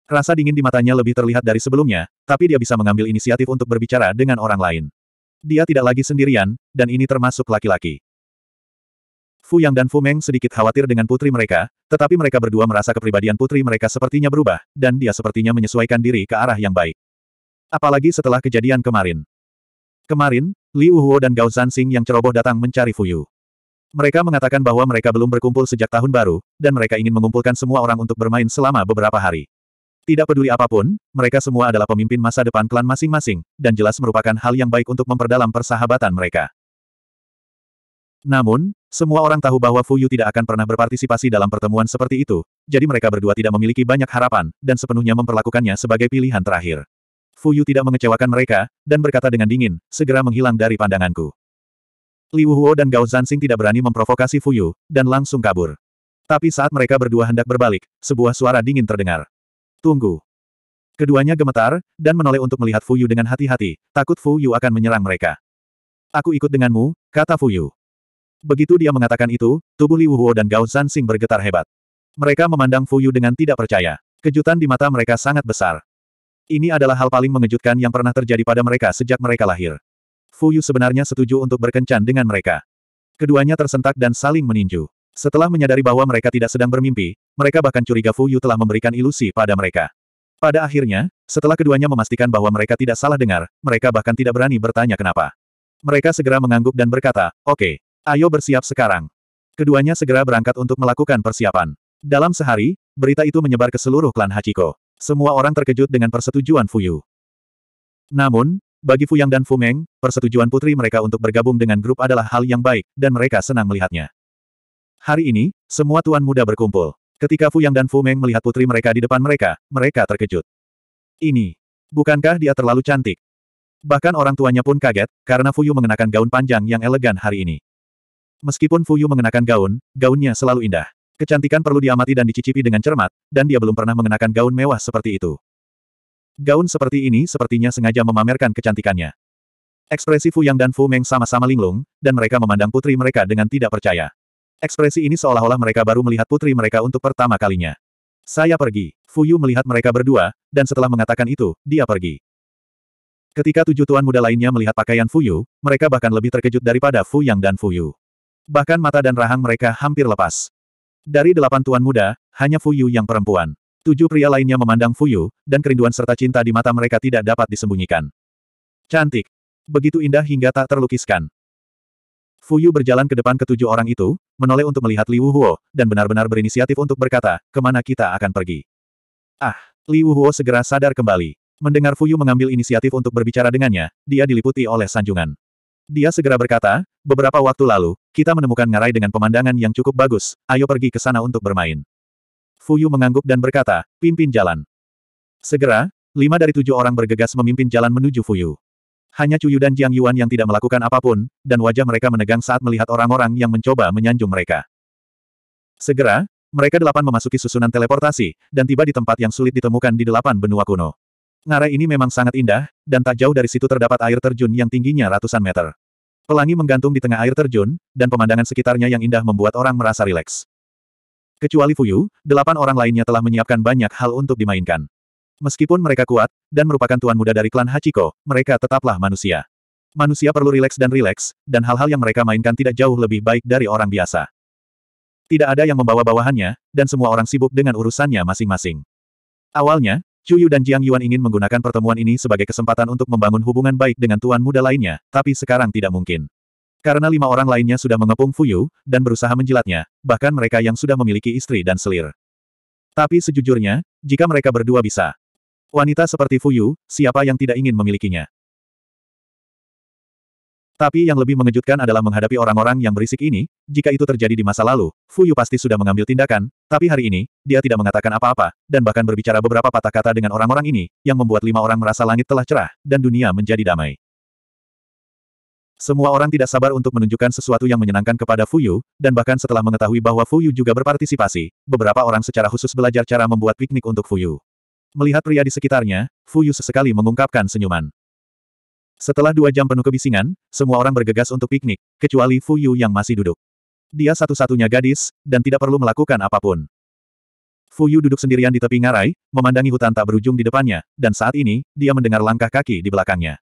Rasa dingin di matanya lebih terlihat dari sebelumnya, tapi dia bisa mengambil inisiatif untuk berbicara dengan orang lain. Dia tidak lagi sendirian, dan ini termasuk laki-laki. Fu Yang dan Fu Meng sedikit khawatir dengan putri mereka, tetapi mereka berdua merasa kepribadian putri mereka sepertinya berubah, dan dia sepertinya menyesuaikan diri ke arah yang baik. Apalagi setelah kejadian kemarin. Kemarin, Li Uhuo dan Gao Zansing yang ceroboh datang mencari Fuyu. Mereka mengatakan bahwa mereka belum berkumpul sejak tahun baru, dan mereka ingin mengumpulkan semua orang untuk bermain selama beberapa hari. Tidak peduli apapun, mereka semua adalah pemimpin masa depan klan masing-masing, dan jelas merupakan hal yang baik untuk memperdalam persahabatan mereka. Namun, semua orang tahu bahwa Fuyu tidak akan pernah berpartisipasi dalam pertemuan seperti itu, jadi mereka berdua tidak memiliki banyak harapan, dan sepenuhnya memperlakukannya sebagai pilihan terakhir. Fuyu tidak mengecewakan mereka, dan berkata dengan dingin, segera menghilang dari pandanganku. Liu Huo dan Gao Zansing tidak berani memprovokasi Fuyu, dan langsung kabur. Tapi saat mereka berdua hendak berbalik, sebuah suara dingin terdengar. Tunggu. Keduanya gemetar, dan menoleh untuk melihat Fuyu dengan hati-hati, takut Fuyu akan menyerang mereka. Aku ikut denganmu, kata Fuyu. Begitu dia mengatakan itu, tubuh Liu Huo dan Gao Zansing bergetar hebat. Mereka memandang Fuyu dengan tidak percaya. Kejutan di mata mereka sangat besar. Ini adalah hal paling mengejutkan yang pernah terjadi pada mereka sejak mereka lahir. Fu Yu sebenarnya setuju untuk berkencan dengan mereka. Keduanya tersentak dan saling meninju. Setelah menyadari bahwa mereka tidak sedang bermimpi, mereka bahkan curiga Fu Yu telah memberikan ilusi pada mereka. Pada akhirnya, setelah keduanya memastikan bahwa mereka tidak salah dengar, mereka bahkan tidak berani bertanya kenapa. Mereka segera mengangguk dan berkata, oke, okay, ayo bersiap sekarang. Keduanya segera berangkat untuk melakukan persiapan. Dalam sehari, berita itu menyebar ke seluruh klan Hachiko. Semua orang terkejut dengan persetujuan Fuyu. Namun, bagi Fuyang dan Fumeng, persetujuan putri mereka untuk bergabung dengan grup adalah hal yang baik, dan mereka senang melihatnya. Hari ini, semua tuan muda berkumpul. Ketika Fuyang dan Fumeng melihat putri mereka di depan mereka, mereka terkejut. Ini, bukankah dia terlalu cantik? Bahkan orang tuanya pun kaget, karena Fuyu mengenakan gaun panjang yang elegan hari ini. Meskipun Fuyu mengenakan gaun, gaunnya selalu indah. Kecantikan perlu diamati dan dicicipi dengan cermat, dan dia belum pernah mengenakan gaun mewah seperti itu. Gaun seperti ini sepertinya sengaja memamerkan kecantikannya. Ekspresi Fu Yang dan Fu Meng sama-sama linglung, dan mereka memandang putri mereka dengan tidak percaya. Ekspresi ini seolah-olah mereka baru melihat putri mereka untuk pertama kalinya. Saya pergi. Fu Yu melihat mereka berdua, dan setelah mengatakan itu, dia pergi. Ketika tujuh tuan muda lainnya melihat pakaian Fu Yu, mereka bahkan lebih terkejut daripada Fu Yang dan Fu Yu. Bahkan mata dan rahang mereka hampir lepas. Dari delapan tuan muda, hanya Fuyu yang perempuan. Tujuh pria lainnya memandang Fuyu, dan kerinduan serta cinta di mata mereka tidak dapat disembunyikan. Cantik. Begitu indah hingga tak terlukiskan. Fuyu berjalan ke depan ketujuh orang itu, menoleh untuk melihat Liu Huo, dan benar-benar berinisiatif untuk berkata, kemana kita akan pergi. Ah, Liu Huo segera sadar kembali. Mendengar Fuyu mengambil inisiatif untuk berbicara dengannya, dia diliputi oleh sanjungan. Dia segera berkata, beberapa waktu lalu, kita menemukan ngarai dengan pemandangan yang cukup bagus, ayo pergi ke sana untuk bermain. Fuyu mengangguk dan berkata, pimpin jalan. Segera, lima dari tujuh orang bergegas memimpin jalan menuju Fuyu. Hanya Cuyu dan Jiang Yuan yang tidak melakukan apapun, dan wajah mereka menegang saat melihat orang-orang yang mencoba menyanjung mereka. Segera, mereka delapan memasuki susunan teleportasi, dan tiba di tempat yang sulit ditemukan di delapan benua kuno. Ngarai ini memang sangat indah, dan tak jauh dari situ terdapat air terjun yang tingginya ratusan meter. Pelangi menggantung di tengah air terjun, dan pemandangan sekitarnya yang indah membuat orang merasa rileks. Kecuali Fuyu, delapan orang lainnya telah menyiapkan banyak hal untuk dimainkan. Meskipun mereka kuat, dan merupakan tuan muda dari klan Hachiko, mereka tetaplah manusia. Manusia perlu rileks dan rileks, dan hal-hal yang mereka mainkan tidak jauh lebih baik dari orang biasa. Tidak ada yang membawa bawahannya, dan semua orang sibuk dengan urusannya masing-masing. Awalnya, Chu Yu dan Jiang Yuan ingin menggunakan pertemuan ini sebagai kesempatan untuk membangun hubungan baik dengan tuan muda lainnya, tapi sekarang tidak mungkin. Karena lima orang lainnya sudah mengepung Fuyu, dan berusaha menjilatnya, bahkan mereka yang sudah memiliki istri dan selir. Tapi sejujurnya, jika mereka berdua bisa, wanita seperti Fuyu, siapa yang tidak ingin memilikinya? Tapi yang lebih mengejutkan adalah menghadapi orang-orang yang berisik ini, jika itu terjadi di masa lalu, Fu Yu pasti sudah mengambil tindakan, tapi hari ini, dia tidak mengatakan apa-apa, dan bahkan berbicara beberapa patah kata dengan orang-orang ini, yang membuat lima orang merasa langit telah cerah, dan dunia menjadi damai. Semua orang tidak sabar untuk menunjukkan sesuatu yang menyenangkan kepada Fu Yu, dan bahkan setelah mengetahui bahwa Fu Yu juga berpartisipasi, beberapa orang secara khusus belajar cara membuat piknik untuk Fu Yu. Melihat pria di sekitarnya, Fu Yu sesekali mengungkapkan senyuman. Setelah dua jam penuh kebisingan, semua orang bergegas untuk piknik, kecuali Fu Yu yang masih duduk. Dia satu-satunya gadis, dan tidak perlu melakukan apapun. Fu Yu duduk sendirian di tepi ngarai, memandangi hutan tak berujung di depannya, dan saat ini, dia mendengar langkah kaki di belakangnya.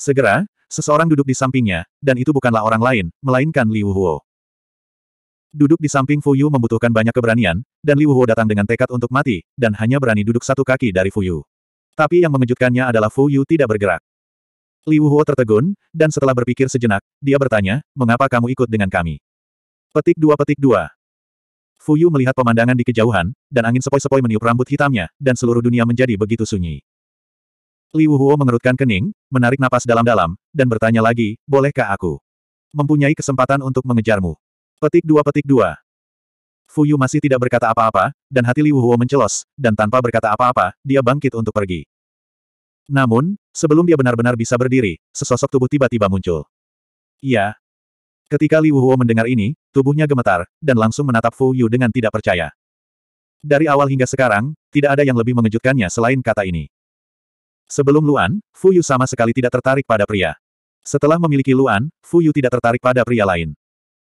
Segera, seseorang duduk di sampingnya, dan itu bukanlah orang lain, melainkan Liu Huo. Duduk di samping Fu Yu membutuhkan banyak keberanian, dan Liu Huo datang dengan tekad untuk mati, dan hanya berani duduk satu kaki dari Fu Yu. Tapi yang mengejutkannya adalah Fu Yu tidak bergerak. Liu Huo tertegun, dan setelah berpikir sejenak, dia bertanya, mengapa kamu ikut dengan kami? Petik dua petik dua. Fuyu melihat pemandangan di kejauhan, dan angin sepoi-sepoi meniup rambut hitamnya, dan seluruh dunia menjadi begitu sunyi. Liu Huo mengerutkan kening, menarik napas dalam-dalam, dan bertanya lagi, bolehkah aku? Mempunyai kesempatan untuk mengejarmu. Petik dua petik dua. Fuyu masih tidak berkata apa-apa, dan hati Liu Huo mencelos, dan tanpa berkata apa-apa, dia bangkit untuk pergi. Namun, sebelum dia benar-benar bisa berdiri, sesosok tubuh tiba-tiba muncul. Iya. Ketika Li Wuhuo mendengar ini, tubuhnya gemetar, dan langsung menatap Fu Yu dengan tidak percaya. Dari awal hingga sekarang, tidak ada yang lebih mengejutkannya selain kata ini. Sebelum Luan, Fu Yu sama sekali tidak tertarik pada pria. Setelah memiliki Luan, Fu Yu tidak tertarik pada pria lain.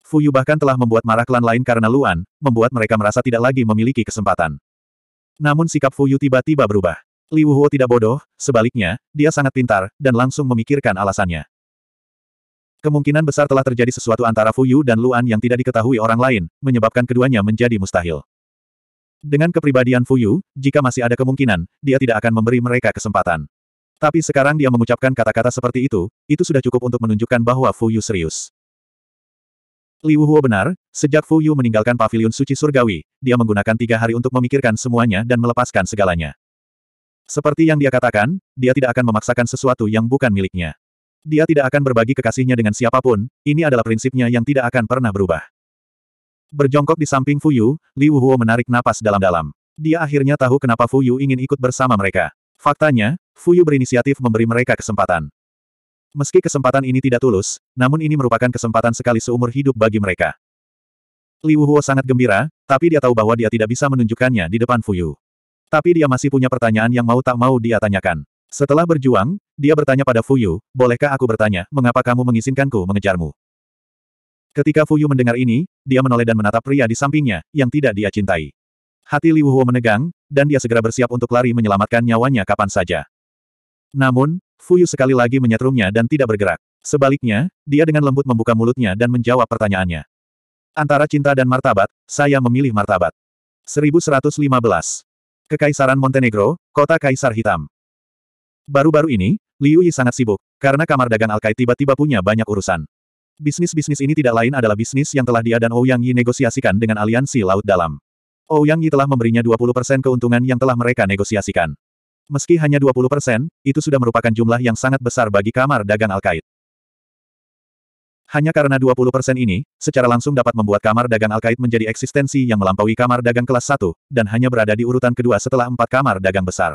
Fu Yu bahkan telah membuat marah klan lain karena Luan, membuat mereka merasa tidak lagi memiliki kesempatan. Namun sikap Fu Yu tiba-tiba berubah. Li Wuhuo tidak bodoh, sebaliknya, dia sangat pintar, dan langsung memikirkan alasannya. Kemungkinan besar telah terjadi sesuatu antara Fu Yu dan Luan yang tidak diketahui orang lain, menyebabkan keduanya menjadi mustahil. Dengan kepribadian Fu Yu, jika masih ada kemungkinan, dia tidak akan memberi mereka kesempatan. Tapi sekarang dia mengucapkan kata-kata seperti itu, itu sudah cukup untuk menunjukkan bahwa Fu Yu serius. Li Wuhuo benar, sejak Fu Yu meninggalkan paviliun suci surgawi, dia menggunakan tiga hari untuk memikirkan semuanya dan melepaskan segalanya. Seperti yang dia katakan, dia tidak akan memaksakan sesuatu yang bukan miliknya. Dia tidak akan berbagi kekasihnya dengan siapapun, ini adalah prinsipnya yang tidak akan pernah berubah. Berjongkok di samping Fuyu, Liu Huo menarik napas dalam-dalam. Dia akhirnya tahu kenapa Fuyu ingin ikut bersama mereka. Faktanya, Fuyu berinisiatif memberi mereka kesempatan. Meski kesempatan ini tidak tulus, namun ini merupakan kesempatan sekali seumur hidup bagi mereka. Liu Huo sangat gembira, tapi dia tahu bahwa dia tidak bisa menunjukkannya di depan Fuyu. Tapi dia masih punya pertanyaan yang mau tak mau dia tanyakan. Setelah berjuang, dia bertanya pada Fuyu, bolehkah aku bertanya, mengapa kamu mengizinkanku mengejarmu? Ketika Fuyu mendengar ini, dia menoleh dan menatap pria di sampingnya, yang tidak dia cintai. Hati Liu Huo menegang, dan dia segera bersiap untuk lari menyelamatkan nyawanya kapan saja. Namun, Fuyu sekali lagi menyetrumnya dan tidak bergerak. Sebaliknya, dia dengan lembut membuka mulutnya dan menjawab pertanyaannya. Antara cinta dan martabat, saya memilih martabat. 1115. Kekaisaran Montenegro, Kota Kaisar Hitam. Baru-baru ini, Liu Yi sangat sibuk, karena kamar dagang Alkai tiba-tiba punya banyak urusan. Bisnis-bisnis ini tidak lain adalah bisnis yang telah dia dan Ouyang Yi negosiasikan dengan aliansi Laut Dalam. Ouyang Yi telah memberinya 20% keuntungan yang telah mereka negosiasikan. Meski hanya 20%, itu sudah merupakan jumlah yang sangat besar bagi kamar dagang Alkait. Hanya karena 20% ini, secara langsung dapat membuat kamar dagang Alkait menjadi eksistensi yang melampaui kamar dagang kelas 1, dan hanya berada di urutan kedua setelah empat kamar dagang besar.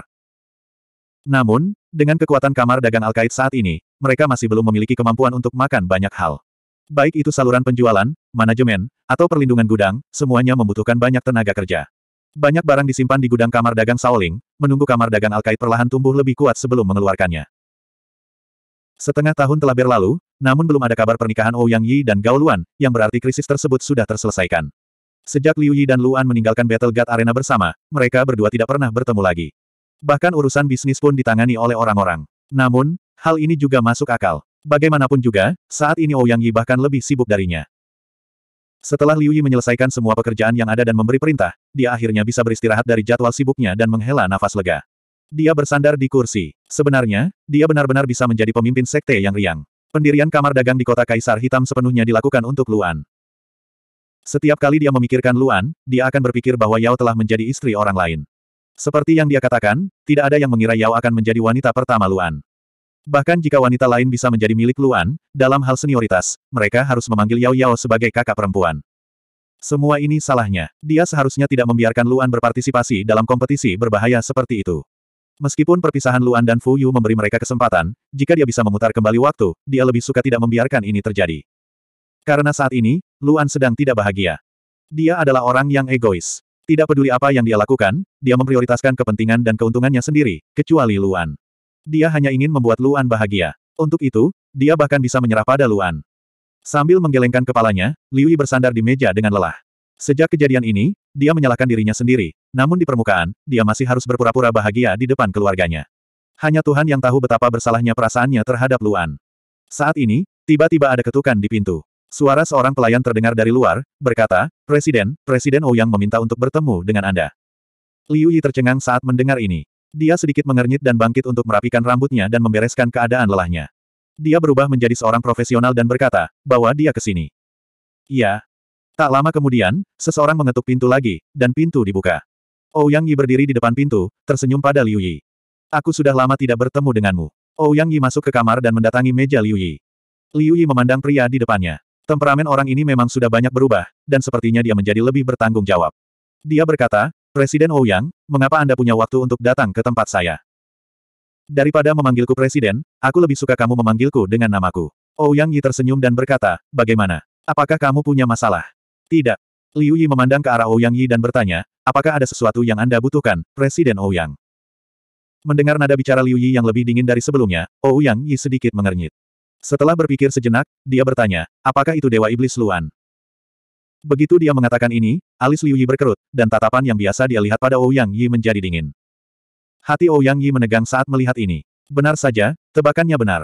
Namun, dengan kekuatan kamar dagang Alkait saat ini, mereka masih belum memiliki kemampuan untuk makan banyak hal. Baik itu saluran penjualan, manajemen, atau perlindungan gudang, semuanya membutuhkan banyak tenaga kerja. Banyak barang disimpan di gudang kamar dagang Saoling, menunggu kamar dagang Alkait perlahan tumbuh lebih kuat sebelum mengeluarkannya. Setengah tahun telah berlalu, namun belum ada kabar pernikahan Ouyang oh Yi dan Gao Luan, yang berarti krisis tersebut sudah terselesaikan. Sejak Liu Yi dan Luan meninggalkan Battle God Arena bersama, mereka berdua tidak pernah bertemu lagi. Bahkan urusan bisnis pun ditangani oleh orang-orang. Namun, hal ini juga masuk akal. Bagaimanapun juga, saat ini Ouyang oh Yi bahkan lebih sibuk darinya. Setelah Liu Yi menyelesaikan semua pekerjaan yang ada dan memberi perintah, dia akhirnya bisa beristirahat dari jadwal sibuknya dan menghela nafas lega. Dia bersandar di kursi. Sebenarnya, dia benar-benar bisa menjadi pemimpin sekte yang riang. Pendirian kamar dagang di kota Kaisar Hitam sepenuhnya dilakukan untuk Luan. Setiap kali dia memikirkan Luan, dia akan berpikir bahwa Yao telah menjadi istri orang lain. Seperti yang dia katakan, tidak ada yang mengira Yao akan menjadi wanita pertama Luan. Bahkan jika wanita lain bisa menjadi milik Luan, dalam hal senioritas, mereka harus memanggil Yao Yao sebagai kakak perempuan. Semua ini salahnya. Dia seharusnya tidak membiarkan Luan berpartisipasi dalam kompetisi berbahaya seperti itu. Meskipun perpisahan Luan dan Fu Yu memberi mereka kesempatan, jika dia bisa memutar kembali waktu, dia lebih suka tidak membiarkan ini terjadi. Karena saat ini, Luan sedang tidak bahagia. Dia adalah orang yang egois. Tidak peduli apa yang dia lakukan, dia memprioritaskan kepentingan dan keuntungannya sendiri, kecuali Luan. Dia hanya ingin membuat Luan bahagia. Untuk itu, dia bahkan bisa menyerah pada Luan. Sambil menggelengkan kepalanya, Liu Yi bersandar di meja dengan lelah. Sejak kejadian ini, dia menyalahkan dirinya sendiri, namun di permukaan, dia masih harus berpura-pura bahagia di depan keluarganya. Hanya Tuhan yang tahu betapa bersalahnya perasaannya terhadap Luan. Saat ini, tiba-tiba ada ketukan di pintu. Suara seorang pelayan terdengar dari luar, berkata, Presiden, Presiden Ouyang meminta untuk bertemu dengan Anda. Liu Yi tercengang saat mendengar ini. Dia sedikit mengernyit dan bangkit untuk merapikan rambutnya dan membereskan keadaan lelahnya. Dia berubah menjadi seorang profesional dan berkata, bahwa dia ke sini. Iya. Tak lama kemudian, seseorang mengetuk pintu lagi, dan pintu dibuka. Ouyang oh Yi berdiri di depan pintu, tersenyum pada Liu Yi. Aku sudah lama tidak bertemu denganmu. Ouyang oh Yi masuk ke kamar dan mendatangi meja Liu Yi. Liu Yi memandang pria di depannya. Temperamen orang ini memang sudah banyak berubah, dan sepertinya dia menjadi lebih bertanggung jawab. Dia berkata, Presiden Ouyang, oh mengapa Anda punya waktu untuk datang ke tempat saya? Daripada memanggilku Presiden, aku lebih suka kamu memanggilku dengan namaku. Ouyang Yi tersenyum dan berkata, bagaimana? Apakah kamu punya masalah? Tidak, Liu Yi memandang ke arah Ouyang Yi dan bertanya, apakah ada sesuatu yang Anda butuhkan, Presiden Ouyang? Mendengar nada bicara Liu Yi yang lebih dingin dari sebelumnya, Ouyang Yi sedikit mengernyit. Setelah berpikir sejenak, dia bertanya, apakah itu Dewa Iblis Luan? Begitu dia mengatakan ini, alis Liu Yi berkerut, dan tatapan yang biasa dia lihat pada Ouyang Yi menjadi dingin. Hati Ouyang Yi menegang saat melihat ini. Benar saja, tebakannya benar.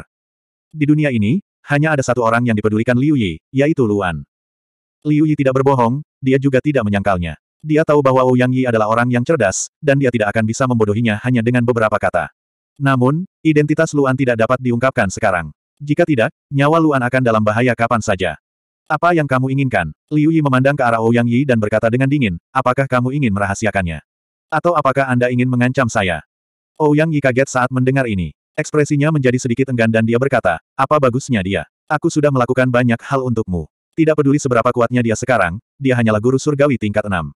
Di dunia ini, hanya ada satu orang yang dipedulikan Liu Yi, yaitu Luan. Liu Yi tidak berbohong, dia juga tidak menyangkalnya. Dia tahu bahwa Ouyang Yi adalah orang yang cerdas, dan dia tidak akan bisa membodohinya hanya dengan beberapa kata. Namun, identitas Luan tidak dapat diungkapkan sekarang. Jika tidak, nyawa Luan akan dalam bahaya kapan saja. Apa yang kamu inginkan? Liu Yi memandang ke arah Ouyang Yi dan berkata dengan dingin, apakah kamu ingin merahasiakannya? Atau apakah Anda ingin mengancam saya? Ouyang Yi kaget saat mendengar ini. Ekspresinya menjadi sedikit enggan dan dia berkata, apa bagusnya dia? Aku sudah melakukan banyak hal untukmu. Tidak peduli seberapa kuatnya dia sekarang, dia hanyalah guru surgawi tingkat enam.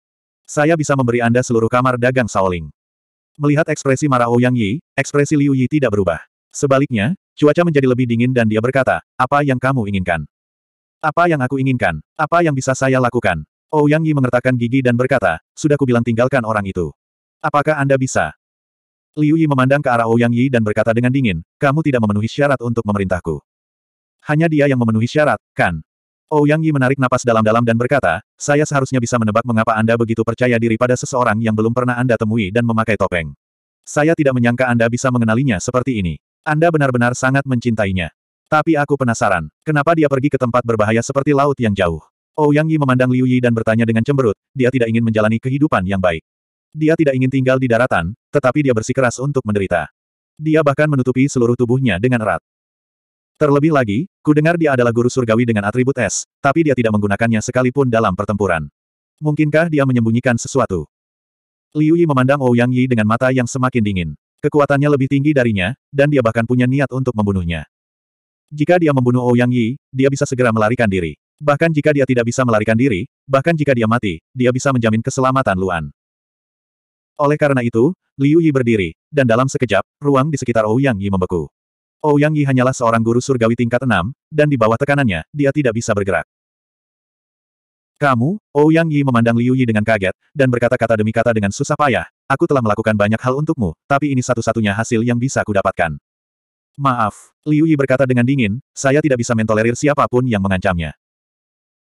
Saya bisa memberi Anda seluruh kamar dagang Shaoling. Melihat ekspresi marah Ouyang Yi, ekspresi Liu Yi tidak berubah. Sebaliknya, cuaca menjadi lebih dingin dan dia berkata, apa yang kamu inginkan? Apa yang aku inginkan? Apa yang bisa saya lakukan? Ouyang Yi mengertakkan gigi dan berkata, sudah kubilang tinggalkan orang itu. Apakah Anda bisa? Liu Yi memandang ke arah Ouyang Yi dan berkata dengan dingin, kamu tidak memenuhi syarat untuk memerintahku. Hanya dia yang memenuhi syarat, kan? Ouyang Yi menarik napas dalam-dalam dan berkata, saya seharusnya bisa menebak mengapa Anda begitu percaya diri pada seseorang yang belum pernah Anda temui dan memakai topeng. Saya tidak menyangka Anda bisa mengenalinya seperti ini. Anda benar-benar sangat mencintainya. Tapi aku penasaran, kenapa dia pergi ke tempat berbahaya seperti laut yang jauh? Ouyang Yi memandang Liu Yi dan bertanya dengan cemberut, dia tidak ingin menjalani kehidupan yang baik. Dia tidak ingin tinggal di daratan, tetapi dia bersikeras untuk menderita. Dia bahkan menutupi seluruh tubuhnya dengan erat. Terlebih lagi, ku dengar dia adalah guru surgawi dengan atribut es, tapi dia tidak menggunakannya sekalipun dalam pertempuran. Mungkinkah dia menyembunyikan sesuatu? Liu Yi memandang Ouyang Yi dengan mata yang semakin dingin. Kekuatannya lebih tinggi darinya, dan dia bahkan punya niat untuk membunuhnya. Jika dia membunuh Ouyang Yi, dia bisa segera melarikan diri. Bahkan jika dia tidak bisa melarikan diri, bahkan jika dia mati, dia bisa menjamin keselamatan Luan. Oleh karena itu, Liu Yi berdiri, dan dalam sekejap, ruang di sekitar Ouyang Yi membeku. Ouyang oh, Yi hanyalah seorang guru surgawi tingkat enam, dan di bawah tekanannya, dia tidak bisa bergerak. Kamu, Ouyang oh, Yi memandang Liu Yi dengan kaget, dan berkata-kata demi kata dengan susah payah, aku telah melakukan banyak hal untukmu, tapi ini satu-satunya hasil yang bisa kudapatkan. Maaf, Liu Yi berkata dengan dingin, saya tidak bisa mentolerir siapapun yang mengancamnya.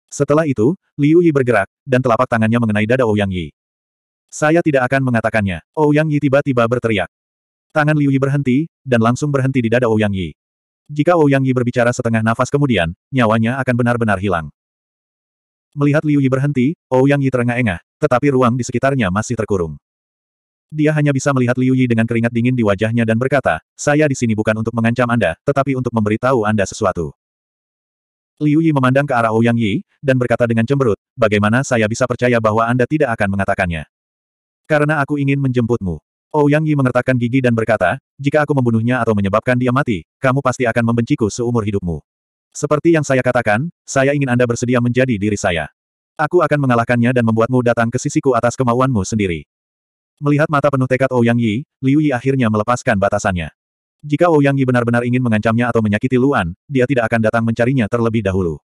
Setelah itu, Liu Yi bergerak, dan telapak tangannya mengenai dada Ouyang oh, Yi. Saya tidak akan mengatakannya. Ouyang Yi tiba-tiba berteriak. Tangan Liu Yi berhenti, dan langsung berhenti di dada Ouyang Yi. Jika Ouyang Yi berbicara setengah nafas kemudian, nyawanya akan benar-benar hilang. Melihat Liu Yi berhenti, Ouyang Yi terengah-engah, tetapi ruang di sekitarnya masih terkurung. Dia hanya bisa melihat Liu Yi dengan keringat dingin di wajahnya dan berkata, saya di sini bukan untuk mengancam Anda, tetapi untuk memberitahu Anda sesuatu. Liu Yi memandang ke arah Ouyang Yi, dan berkata dengan cemberut, bagaimana saya bisa percaya bahwa Anda tidak akan mengatakannya. Karena aku ingin menjemputmu. Ouyang Yi mengertakkan gigi dan berkata, jika aku membunuhnya atau menyebabkan dia mati, kamu pasti akan membenciku seumur hidupmu. Seperti yang saya katakan, saya ingin Anda bersedia menjadi diri saya. Aku akan mengalahkannya dan membuatmu datang ke sisiku atas kemauanmu sendiri. Melihat mata penuh tekad Ouyang Yi, Liu Yi akhirnya melepaskan batasannya. Jika Ouyang Yi benar-benar ingin mengancamnya atau menyakiti Luan, dia tidak akan datang mencarinya terlebih dahulu.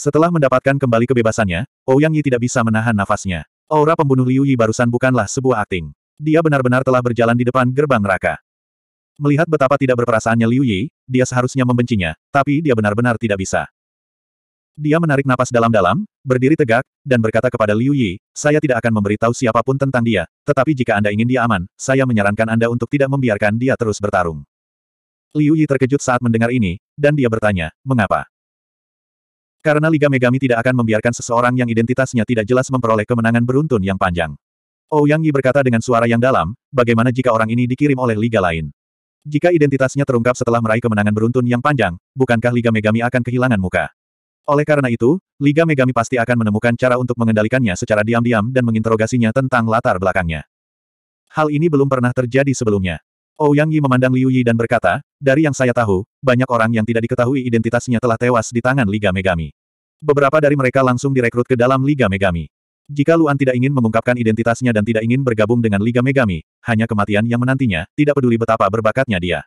Setelah mendapatkan kembali kebebasannya, Ouyang Yi tidak bisa menahan nafasnya. Aura pembunuh Liu Yi barusan bukanlah sebuah akting. Dia benar-benar telah berjalan di depan gerbang neraka. Melihat betapa tidak berperasaannya Liu Yi, dia seharusnya membencinya, tapi dia benar-benar tidak bisa. Dia menarik napas dalam-dalam, berdiri tegak, dan berkata kepada Liu Yi, saya tidak akan memberitahu siapapun tentang dia, tetapi jika Anda ingin dia aman, saya menyarankan Anda untuk tidak membiarkan dia terus bertarung. Liu Yi terkejut saat mendengar ini, dan dia bertanya, mengapa? Karena Liga Megami tidak akan membiarkan seseorang yang identitasnya tidak jelas memperoleh kemenangan beruntun yang panjang. Yang Yi berkata dengan suara yang dalam, bagaimana jika orang ini dikirim oleh liga lain? Jika identitasnya terungkap setelah meraih kemenangan beruntun yang panjang, bukankah Liga Megami akan kehilangan muka? Oleh karena itu, Liga Megami pasti akan menemukan cara untuk mengendalikannya secara diam-diam dan menginterogasinya tentang latar belakangnya. Hal ini belum pernah terjadi sebelumnya. Yang Yi memandang Liu Yi dan berkata, dari yang saya tahu, banyak orang yang tidak diketahui identitasnya telah tewas di tangan Liga Megami. Beberapa dari mereka langsung direkrut ke dalam Liga Megami. Jika Luan tidak ingin mengungkapkan identitasnya dan tidak ingin bergabung dengan Liga Megami, hanya kematian yang menantinya, tidak peduli betapa berbakatnya dia.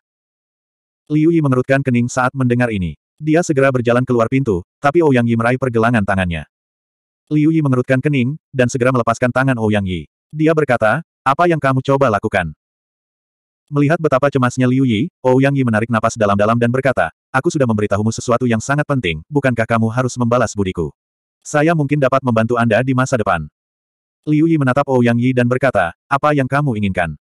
Liu Yi mengerutkan kening saat mendengar ini. Dia segera berjalan keluar pintu, tapi Ouyang oh Yi meraih pergelangan tangannya. Liu Yi mengerutkan kening, dan segera melepaskan tangan Ouyang oh Yi. Dia berkata, apa yang kamu coba lakukan? Melihat betapa cemasnya Liu Yi, Ouyang oh Yi menarik napas dalam-dalam dan berkata, aku sudah memberitahumu sesuatu yang sangat penting, bukankah kamu harus membalas budiku? Saya mungkin dapat membantu Anda di masa depan. Liu Yi menatap Ouyang oh Yi dan berkata, apa yang kamu inginkan?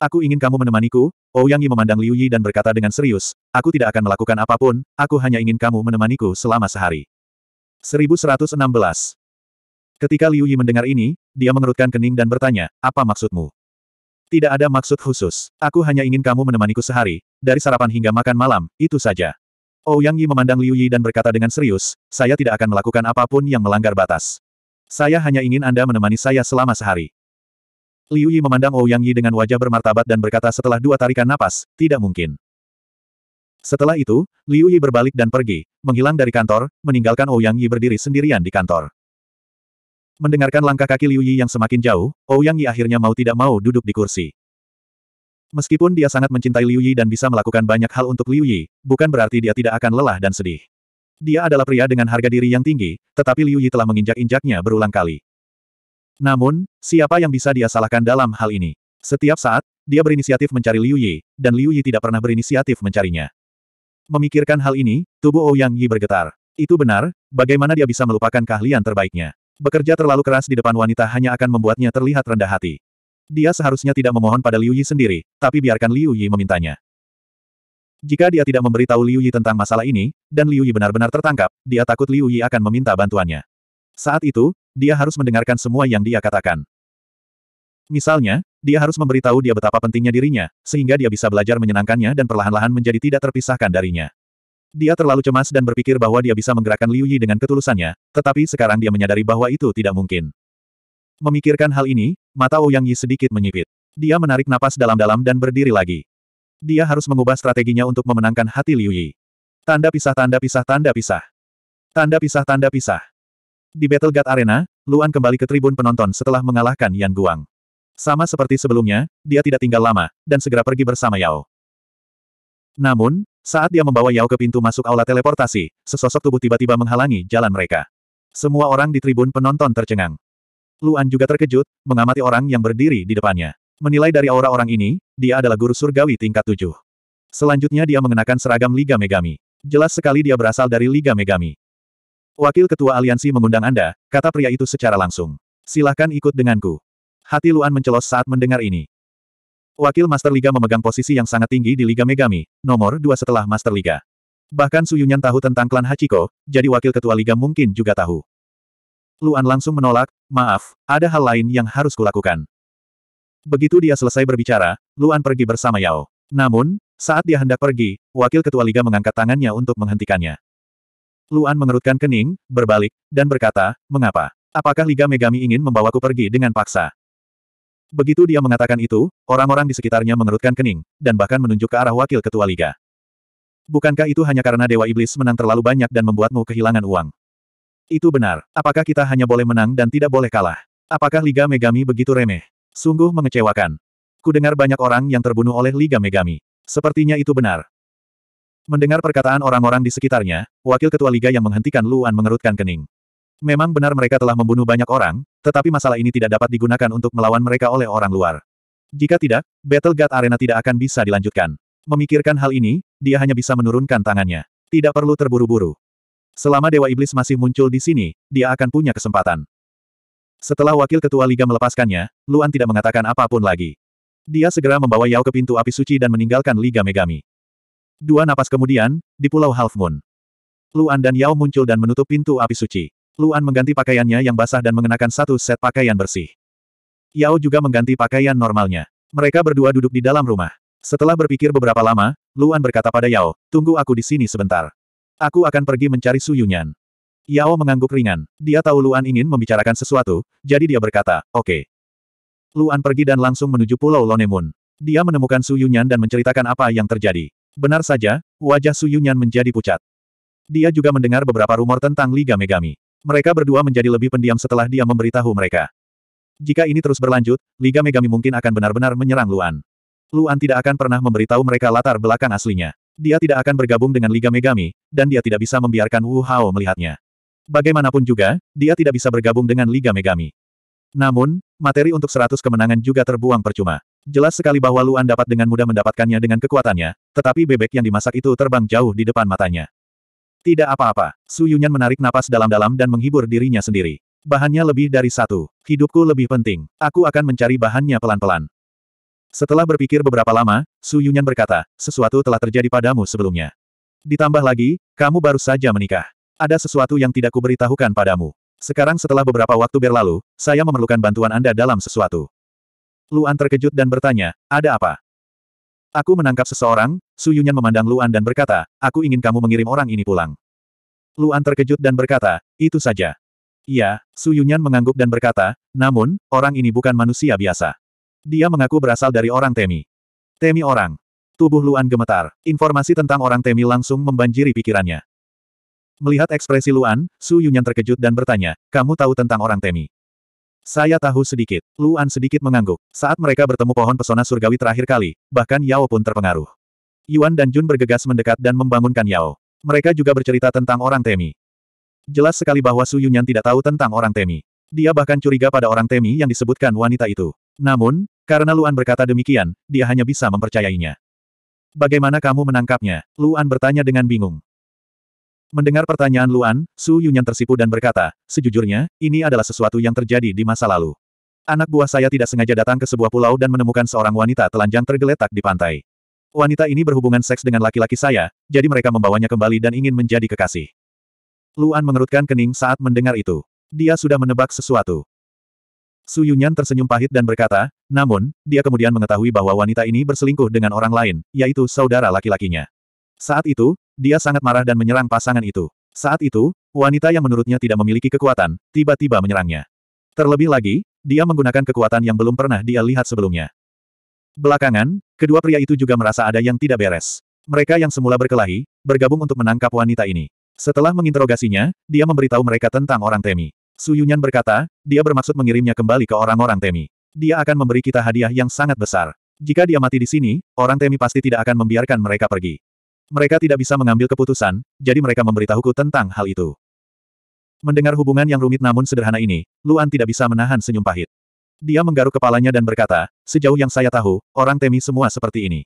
Aku ingin kamu menemaniku, Ouyang oh Yi memandang Liu Yi dan berkata dengan serius, aku tidak akan melakukan apapun, aku hanya ingin kamu menemaniku selama sehari. 1116 Ketika Liu Yi mendengar ini, dia mengerutkan kening dan bertanya, apa maksudmu? Tidak ada maksud khusus. Aku hanya ingin kamu menemaniku sehari, dari sarapan hingga makan malam, itu saja. Ouyang Yi memandang Liu Yi dan berkata dengan serius, saya tidak akan melakukan apapun yang melanggar batas. Saya hanya ingin Anda menemani saya selama sehari. Liu Yi memandang Ouyang Yi dengan wajah bermartabat dan berkata setelah dua tarikan napas, tidak mungkin. Setelah itu, Liu Yi berbalik dan pergi, menghilang dari kantor, meninggalkan Ouyang Yi berdiri sendirian di kantor. Mendengarkan langkah kaki Liu Yi yang semakin jauh, Ouyang Yi akhirnya mau tidak mau duduk di kursi. Meskipun dia sangat mencintai Liu Yi dan bisa melakukan banyak hal untuk Liu Yi, bukan berarti dia tidak akan lelah dan sedih. Dia adalah pria dengan harga diri yang tinggi, tetapi Liu Yi telah menginjak-injaknya berulang kali. Namun, siapa yang bisa dia salahkan dalam hal ini? Setiap saat, dia berinisiatif mencari Liu Yi, dan Liu Yi tidak pernah berinisiatif mencarinya. Memikirkan hal ini, tubuh Ouyang oh Yi bergetar. Itu benar, bagaimana dia bisa melupakan keahlian terbaiknya. Bekerja terlalu keras di depan wanita hanya akan membuatnya terlihat rendah hati. Dia seharusnya tidak memohon pada Liu Yi sendiri, tapi biarkan Liu Yi memintanya. Jika dia tidak memberitahu Liu Yi tentang masalah ini, dan Liu Yi benar-benar tertangkap, dia takut Liu Yi akan meminta bantuannya. Saat itu, dia harus mendengarkan semua yang dia katakan. Misalnya, dia harus memberitahu dia betapa pentingnya dirinya, sehingga dia bisa belajar menyenangkannya dan perlahan-lahan menjadi tidak terpisahkan darinya. Dia terlalu cemas dan berpikir bahwa dia bisa menggerakkan Liu Yi dengan ketulusannya, tetapi sekarang dia menyadari bahwa itu tidak mungkin. Memikirkan hal ini, mata Ouyang oh Yi sedikit menyipit. Dia menarik napas dalam-dalam dan berdiri lagi. Dia harus mengubah strateginya untuk memenangkan hati Liu Yi. Tanda pisah tanda pisah tanda pisah. Tanda pisah tanda pisah. Di Battle God Arena, Luan kembali ke tribun penonton setelah mengalahkan Yan Guang. Sama seperti sebelumnya, dia tidak tinggal lama, dan segera pergi bersama Yao. Namun, saat dia membawa Yao ke pintu masuk aula teleportasi, sesosok tubuh tiba-tiba menghalangi jalan mereka. Semua orang di tribun penonton tercengang. Luan juga terkejut, mengamati orang yang berdiri di depannya. Menilai dari aura orang ini, dia adalah guru surgawi tingkat tujuh. Selanjutnya dia mengenakan seragam Liga Megami. Jelas sekali dia berasal dari Liga Megami. Wakil Ketua Aliansi mengundang Anda, kata pria itu secara langsung. Silahkan ikut denganku. Hati Luan mencelos saat mendengar ini. Wakil Master Liga memegang posisi yang sangat tinggi di Liga Megami, nomor dua setelah Master Liga. Bahkan Suyunyan tahu tentang klan Hachiko, jadi Wakil Ketua Liga mungkin juga tahu. Luan langsung menolak, Maaf, ada hal lain yang harus kulakukan. Begitu dia selesai berbicara, Luan pergi bersama Yao. Namun, saat dia hendak pergi, wakil ketua liga mengangkat tangannya untuk menghentikannya. Luan mengerutkan kening, berbalik, dan berkata, mengapa? Apakah Liga Megami ingin membawaku pergi dengan paksa? Begitu dia mengatakan itu, orang-orang di sekitarnya mengerutkan kening, dan bahkan menunjuk ke arah wakil ketua liga. Bukankah itu hanya karena Dewa Iblis menang terlalu banyak dan membuatmu kehilangan uang? Itu benar. Apakah kita hanya boleh menang dan tidak boleh kalah? Apakah Liga Megami begitu remeh? Sungguh mengecewakan. Ku dengar banyak orang yang terbunuh oleh Liga Megami. Sepertinya itu benar. Mendengar perkataan orang-orang di sekitarnya, Wakil Ketua Liga yang menghentikan Luan mengerutkan kening. Memang benar mereka telah membunuh banyak orang, tetapi masalah ini tidak dapat digunakan untuk melawan mereka oleh orang luar. Jika tidak, Battle God Arena tidak akan bisa dilanjutkan. Memikirkan hal ini, dia hanya bisa menurunkan tangannya. Tidak perlu terburu-buru. Selama Dewa Iblis masih muncul di sini, dia akan punya kesempatan. Setelah Wakil Ketua Liga melepaskannya, Luan tidak mengatakan apapun lagi. Dia segera membawa Yao ke pintu api suci dan meninggalkan Liga Megami. Dua napas kemudian, di Pulau Half Moon. Luan dan Yao muncul dan menutup pintu api suci. Luan mengganti pakaiannya yang basah dan mengenakan satu set pakaian bersih. Yao juga mengganti pakaian normalnya. Mereka berdua duduk di dalam rumah. Setelah berpikir beberapa lama, Luan berkata pada Yao, tunggu aku di sini sebentar. Aku akan pergi mencari Su Yunyan. Yao mengangguk ringan. Dia tahu Luan ingin membicarakan sesuatu, jadi dia berkata, oke. Okay. Luan pergi dan langsung menuju pulau Lonemun. Dia menemukan Su Yunyan dan menceritakan apa yang terjadi. Benar saja, wajah Su Yunyan menjadi pucat. Dia juga mendengar beberapa rumor tentang Liga Megami. Mereka berdua menjadi lebih pendiam setelah dia memberitahu mereka. Jika ini terus berlanjut, Liga Megami mungkin akan benar-benar menyerang Luan. Luan tidak akan pernah memberitahu mereka latar belakang aslinya dia tidak akan bergabung dengan Liga Megami, dan dia tidak bisa membiarkan Wu Hao melihatnya. Bagaimanapun juga, dia tidak bisa bergabung dengan Liga Megami. Namun, materi untuk seratus kemenangan juga terbuang percuma. Jelas sekali bahwa Luan dapat dengan mudah mendapatkannya dengan kekuatannya, tetapi bebek yang dimasak itu terbang jauh di depan matanya. Tidak apa-apa, Su Yunyan menarik napas dalam-dalam dan menghibur dirinya sendiri. Bahannya lebih dari satu. Hidupku lebih penting. Aku akan mencari bahannya pelan-pelan. Setelah berpikir beberapa lama, Su Yunyan berkata, sesuatu telah terjadi padamu sebelumnya. Ditambah lagi, kamu baru saja menikah. Ada sesuatu yang tidak kuberitahukan padamu. Sekarang setelah beberapa waktu berlalu, saya memerlukan bantuan Anda dalam sesuatu. Luan terkejut dan bertanya, ada apa? Aku menangkap seseorang, Su Yunyan memandang Luan dan berkata, aku ingin kamu mengirim orang ini pulang. Luan terkejut dan berkata, itu saja. Iya, Su Yunyan mengangguk dan berkata, namun, orang ini bukan manusia biasa. Dia mengaku berasal dari orang Temi. Temi orang. Tubuh Luan gemetar. Informasi tentang orang Temi langsung membanjiri pikirannya. Melihat ekspresi Luan, Su Yunyan terkejut dan bertanya, kamu tahu tentang orang Temi? Saya tahu sedikit. Luan sedikit mengangguk. Saat mereka bertemu pohon pesona surgawi terakhir kali, bahkan Yao pun terpengaruh. Yuan dan Jun bergegas mendekat dan membangunkan Yao. Mereka juga bercerita tentang orang Temi. Jelas sekali bahwa Su Yunyan tidak tahu tentang orang Temi. Dia bahkan curiga pada orang Temi yang disebutkan wanita itu. Namun, karena Luan berkata demikian, dia hanya bisa mempercayainya. Bagaimana kamu menangkapnya? Luan bertanya dengan bingung. Mendengar pertanyaan Luan, Su Yunyan tersipu dan berkata, sejujurnya, ini adalah sesuatu yang terjadi di masa lalu. Anak buah saya tidak sengaja datang ke sebuah pulau dan menemukan seorang wanita telanjang tergeletak di pantai. Wanita ini berhubungan seks dengan laki-laki saya, jadi mereka membawanya kembali dan ingin menjadi kekasih. Luan mengerutkan kening saat mendengar itu. Dia sudah menebak sesuatu. Su Yunyan tersenyum pahit dan berkata, namun, dia kemudian mengetahui bahwa wanita ini berselingkuh dengan orang lain, yaitu saudara laki-lakinya. Saat itu, dia sangat marah dan menyerang pasangan itu. Saat itu, wanita yang menurutnya tidak memiliki kekuatan, tiba-tiba menyerangnya. Terlebih lagi, dia menggunakan kekuatan yang belum pernah dia lihat sebelumnya. Belakangan, kedua pria itu juga merasa ada yang tidak beres. Mereka yang semula berkelahi, bergabung untuk menangkap wanita ini. Setelah menginterogasinya, dia memberitahu mereka tentang orang Temi. Suyunyan berkata, dia bermaksud mengirimnya kembali ke orang-orang Temi. Dia akan memberi kita hadiah yang sangat besar. Jika dia mati di sini, orang Temi pasti tidak akan membiarkan mereka pergi. Mereka tidak bisa mengambil keputusan, jadi mereka memberitahuku tentang hal itu. Mendengar hubungan yang rumit namun sederhana ini, Luan tidak bisa menahan senyum pahit. Dia menggaruk kepalanya dan berkata, sejauh yang saya tahu, orang Temi semua seperti ini.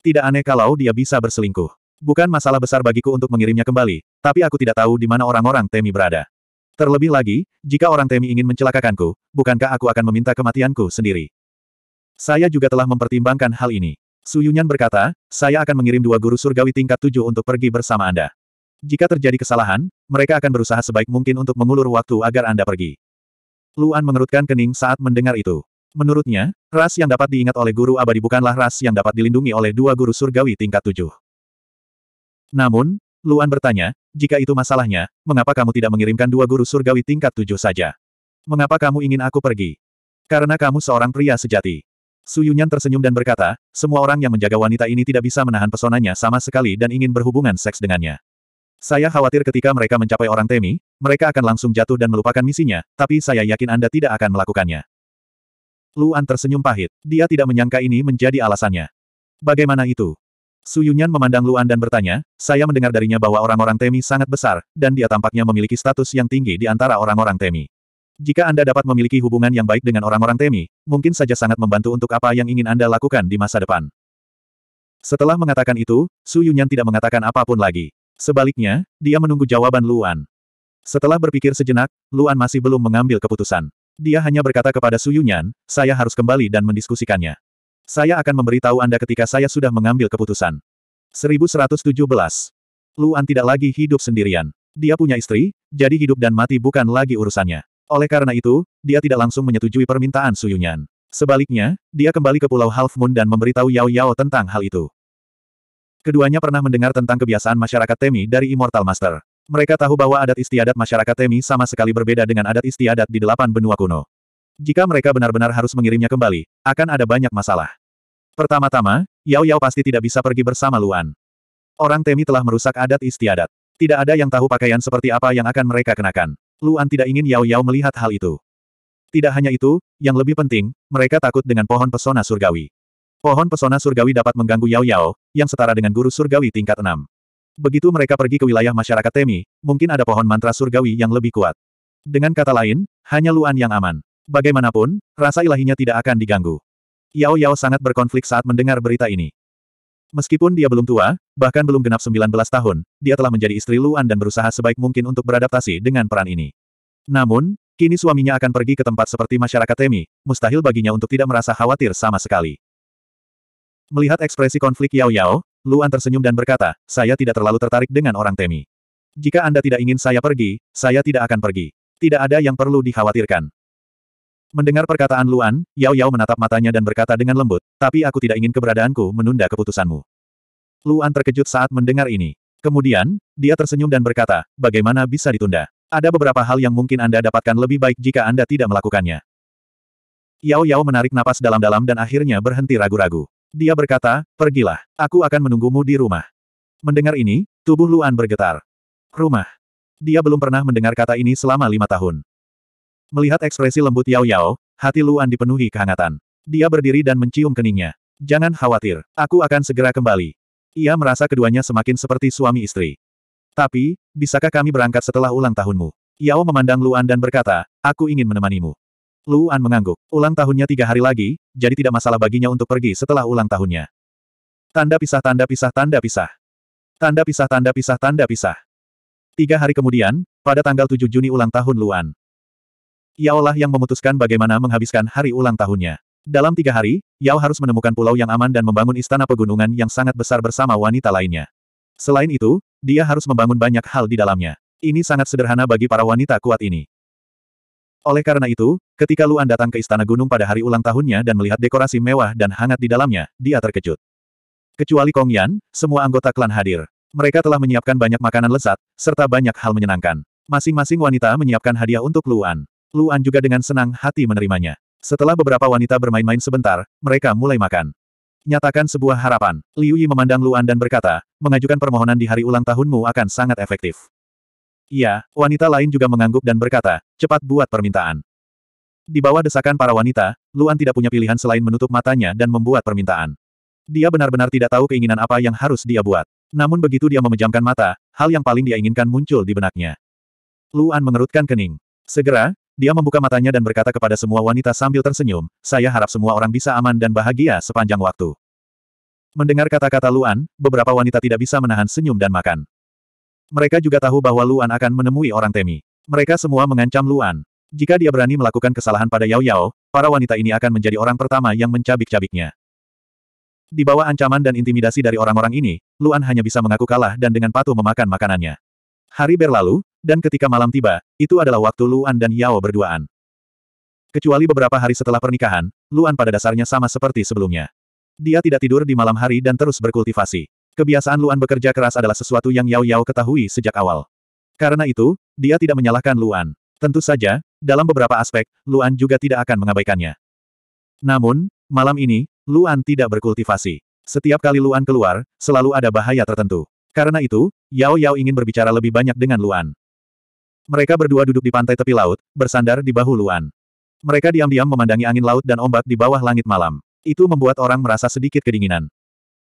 Tidak aneh kalau dia bisa berselingkuh. Bukan masalah besar bagiku untuk mengirimnya kembali, tapi aku tidak tahu di mana orang-orang Temi berada. Terlebih lagi, jika orang Temi ingin mencelakakanku, bukankah aku akan meminta kematianku sendiri? Saya juga telah mempertimbangkan hal ini. Su Yunyan berkata, saya akan mengirim dua guru surgawi tingkat tujuh untuk pergi bersama Anda. Jika terjadi kesalahan, mereka akan berusaha sebaik mungkin untuk mengulur waktu agar Anda pergi. Luan mengerutkan kening saat mendengar itu. Menurutnya, ras yang dapat diingat oleh guru abadi bukanlah ras yang dapat dilindungi oleh dua guru surgawi tingkat tujuh. Namun, Luan bertanya, jika itu masalahnya, mengapa kamu tidak mengirimkan dua guru surgawi tingkat tujuh saja? Mengapa kamu ingin aku pergi? Karena kamu seorang pria sejati. Su Yunyan tersenyum dan berkata, semua orang yang menjaga wanita ini tidak bisa menahan pesonanya sama sekali dan ingin berhubungan seks dengannya. Saya khawatir ketika mereka mencapai orang Temi, mereka akan langsung jatuh dan melupakan misinya, tapi saya yakin Anda tidak akan melakukannya. Luan tersenyum pahit. Dia tidak menyangka ini menjadi alasannya. Bagaimana itu? Su Yunyan memandang Luan dan bertanya, saya mendengar darinya bahwa orang-orang Temi sangat besar, dan dia tampaknya memiliki status yang tinggi di antara orang-orang Temi. Jika Anda dapat memiliki hubungan yang baik dengan orang-orang Temi, mungkin saja sangat membantu untuk apa yang ingin Anda lakukan di masa depan. Setelah mengatakan itu, Su Yunyan tidak mengatakan apapun lagi. Sebaliknya, dia menunggu jawaban Luan. Setelah berpikir sejenak, Luan masih belum mengambil keputusan. Dia hanya berkata kepada Su Yunyan, saya harus kembali dan mendiskusikannya. Saya akan memberitahu Anda ketika saya sudah mengambil keputusan. 1117. Luan tidak lagi hidup sendirian. Dia punya istri, jadi hidup dan mati bukan lagi urusannya. Oleh karena itu, dia tidak langsung menyetujui permintaan Suyunyan. Sebaliknya, dia kembali ke Pulau Half Moon dan memberitahu Yao Yao tentang hal itu. Keduanya pernah mendengar tentang kebiasaan masyarakat Temi dari Immortal Master. Mereka tahu bahwa adat istiadat masyarakat Temi sama sekali berbeda dengan adat istiadat di delapan benua kuno. Jika mereka benar-benar harus mengirimnya kembali, akan ada banyak masalah. Pertama-tama, Yao Yao pasti tidak bisa pergi bersama Luan. Orang Temi telah merusak adat istiadat. Tidak ada yang tahu pakaian seperti apa yang akan mereka kenakan. Luan tidak ingin Yao Yao melihat hal itu. Tidak hanya itu, yang lebih penting, mereka takut dengan pohon pesona surgawi. Pohon pesona surgawi dapat mengganggu Yao Yao, yang setara dengan guru surgawi tingkat 6. Begitu mereka pergi ke wilayah masyarakat Temi, mungkin ada pohon mantra surgawi yang lebih kuat. Dengan kata lain, hanya Luan yang aman. Bagaimanapun, rasa ilahinya tidak akan diganggu. Yao Yao sangat berkonflik saat mendengar berita ini. Meskipun dia belum tua, bahkan belum genap 19 tahun, dia telah menjadi istri Luan dan berusaha sebaik mungkin untuk beradaptasi dengan peran ini. Namun, kini suaminya akan pergi ke tempat seperti masyarakat Temi, mustahil baginya untuk tidak merasa khawatir sama sekali. Melihat ekspresi konflik Yao Yao, Luan tersenyum dan berkata, saya tidak terlalu tertarik dengan orang Temi. Jika Anda tidak ingin saya pergi, saya tidak akan pergi. Tidak ada yang perlu dikhawatirkan. Mendengar perkataan Luan, Yao Yao menatap matanya dan berkata dengan lembut, tapi aku tidak ingin keberadaanku menunda keputusanmu. Luan terkejut saat mendengar ini. Kemudian, dia tersenyum dan berkata, bagaimana bisa ditunda? Ada beberapa hal yang mungkin Anda dapatkan lebih baik jika Anda tidak melakukannya. Yao Yao menarik napas dalam-dalam dan akhirnya berhenti ragu-ragu. Dia berkata, pergilah, aku akan menunggumu di rumah. Mendengar ini, tubuh Luan bergetar. Rumah. Dia belum pernah mendengar kata ini selama lima tahun. Melihat ekspresi lembut Yao Yao, hati Luan dipenuhi kehangatan. Dia berdiri dan mencium keningnya. Jangan khawatir, aku akan segera kembali. Ia merasa keduanya semakin seperti suami istri. Tapi, bisakah kami berangkat setelah ulang tahunmu? Yao memandang Luan dan berkata, aku ingin menemanimu. Luan mengangguk. Ulang tahunnya tiga hari lagi, jadi tidak masalah baginya untuk pergi setelah ulang tahunnya. Tanda pisah tanda pisah tanda pisah. Tanda pisah tanda pisah tanda pisah. Tiga hari kemudian, pada tanggal 7 Juni ulang tahun Luan. Yaolah yang memutuskan bagaimana menghabiskan hari ulang tahunnya. Dalam tiga hari, Yao harus menemukan pulau yang aman dan membangun istana pegunungan yang sangat besar bersama wanita lainnya. Selain itu, dia harus membangun banyak hal di dalamnya. Ini sangat sederhana bagi para wanita kuat ini. Oleh karena itu, ketika Luan datang ke Istana Gunung pada hari ulang tahunnya dan melihat dekorasi mewah dan hangat di dalamnya, dia terkejut. Kecuali Kong Yan, semua anggota klan hadir. Mereka telah menyiapkan banyak makanan lezat, serta banyak hal menyenangkan. Masing-masing wanita menyiapkan hadiah untuk Luan. Luan juga dengan senang hati menerimanya. Setelah beberapa wanita bermain-main sebentar, mereka mulai makan. Nyatakan sebuah harapan. Liu Yi memandang Luan dan berkata, mengajukan permohonan di hari ulang tahunmu akan sangat efektif. Iya, wanita lain juga mengangguk dan berkata, cepat buat permintaan. Di bawah desakan para wanita, Luan tidak punya pilihan selain menutup matanya dan membuat permintaan. Dia benar-benar tidak tahu keinginan apa yang harus dia buat. Namun begitu dia memejamkan mata, hal yang paling dia inginkan muncul di benaknya. Luan mengerutkan kening. Segera, dia membuka matanya dan berkata kepada semua wanita sambil tersenyum, saya harap semua orang bisa aman dan bahagia sepanjang waktu. Mendengar kata-kata Luan, beberapa wanita tidak bisa menahan senyum dan makan. Mereka juga tahu bahwa Luan akan menemui orang Temi. Mereka semua mengancam Luan. Jika dia berani melakukan kesalahan pada Yao Yao, para wanita ini akan menjadi orang pertama yang mencabik-cabiknya. Di bawah ancaman dan intimidasi dari orang-orang ini, Luan hanya bisa mengaku kalah dan dengan patuh memakan makanannya. Hari berlalu, dan ketika malam tiba, itu adalah waktu Luan dan Yao berduaan. Kecuali beberapa hari setelah pernikahan, Luan pada dasarnya sama seperti sebelumnya. Dia tidak tidur di malam hari dan terus berkultivasi. Kebiasaan Luan bekerja keras adalah sesuatu yang Yao Yao ketahui sejak awal. Karena itu, dia tidak menyalahkan Luan. Tentu saja, dalam beberapa aspek, Luan juga tidak akan mengabaikannya. Namun, malam ini, Luan tidak berkultivasi. Setiap kali Luan keluar, selalu ada bahaya tertentu. Karena itu, Yao Yao ingin berbicara lebih banyak dengan Luan. Mereka berdua duduk di pantai tepi laut, bersandar di bahu Luan. Mereka diam-diam memandangi angin laut dan ombak di bawah langit malam. Itu membuat orang merasa sedikit kedinginan.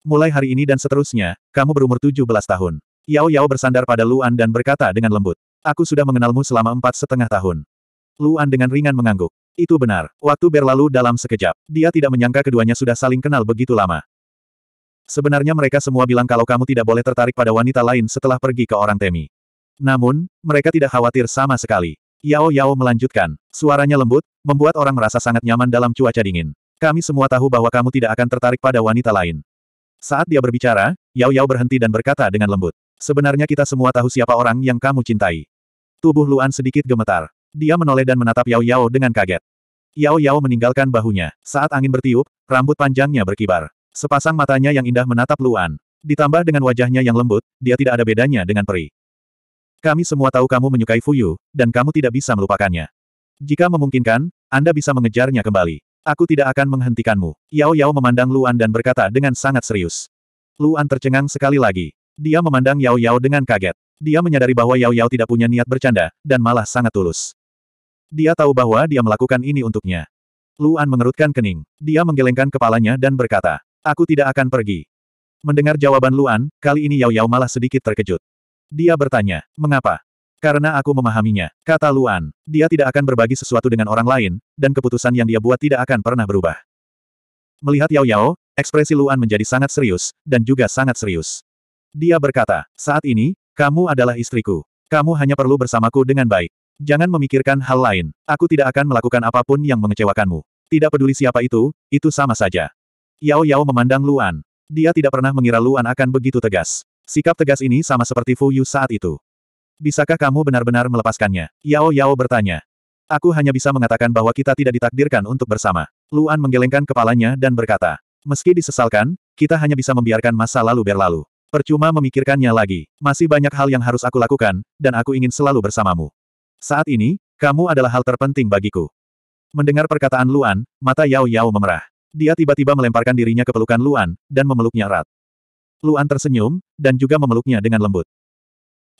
Mulai hari ini dan seterusnya, kamu berumur 17 tahun. Yao Yao bersandar pada Luan dan berkata dengan lembut. Aku sudah mengenalmu selama empat setengah tahun. Luan dengan ringan mengangguk. Itu benar. Waktu berlalu dalam sekejap. Dia tidak menyangka keduanya sudah saling kenal begitu lama. Sebenarnya mereka semua bilang kalau kamu tidak boleh tertarik pada wanita lain setelah pergi ke orang Temi. Namun, mereka tidak khawatir sama sekali. Yao Yao melanjutkan, suaranya lembut, membuat orang merasa sangat nyaman dalam cuaca dingin. Kami semua tahu bahwa kamu tidak akan tertarik pada wanita lain. Saat dia berbicara, Yao Yao berhenti dan berkata dengan lembut. Sebenarnya kita semua tahu siapa orang yang kamu cintai. Tubuh Luan sedikit gemetar. Dia menoleh dan menatap Yao Yao dengan kaget. Yao Yao meninggalkan bahunya. Saat angin bertiup, rambut panjangnya berkibar. Sepasang matanya yang indah menatap Luan. Ditambah dengan wajahnya yang lembut, dia tidak ada bedanya dengan peri. Kami semua tahu kamu menyukai Fuyu, dan kamu tidak bisa melupakannya. Jika memungkinkan, Anda bisa mengejarnya kembali. Aku tidak akan menghentikanmu. Yao Yao memandang Luan dan berkata dengan sangat serius. Luan tercengang sekali lagi. Dia memandang Yao Yao dengan kaget. Dia menyadari bahwa Yao Yao tidak punya niat bercanda, dan malah sangat tulus. Dia tahu bahwa dia melakukan ini untuknya. Luan mengerutkan kening. Dia menggelengkan kepalanya dan berkata, Aku tidak akan pergi. Mendengar jawaban Luan, kali ini Yao Yao malah sedikit terkejut. Dia bertanya, mengapa? Karena aku memahaminya, kata Luan. Dia tidak akan berbagi sesuatu dengan orang lain, dan keputusan yang dia buat tidak akan pernah berubah. Melihat Yao Yao, ekspresi Luan menjadi sangat serius, dan juga sangat serius. Dia berkata, saat ini, kamu adalah istriku. Kamu hanya perlu bersamaku dengan baik. Jangan memikirkan hal lain. Aku tidak akan melakukan apapun yang mengecewakanmu. Tidak peduli siapa itu, itu sama saja. Yao Yao memandang Luan. Dia tidak pernah mengira Luan akan begitu tegas. Sikap tegas ini sama seperti Fu Yu saat itu. Bisakah kamu benar-benar melepaskannya? Yao Yao bertanya. Aku hanya bisa mengatakan bahwa kita tidak ditakdirkan untuk bersama. Luan menggelengkan kepalanya dan berkata, meski disesalkan, kita hanya bisa membiarkan masa lalu berlalu. Percuma memikirkannya lagi. Masih banyak hal yang harus aku lakukan, dan aku ingin selalu bersamamu. Saat ini, kamu adalah hal terpenting bagiku. Mendengar perkataan Luan, mata Yao Yao memerah. Dia tiba-tiba melemparkan dirinya ke pelukan Luan, dan memeluknya erat. Luan tersenyum, dan juga memeluknya dengan lembut.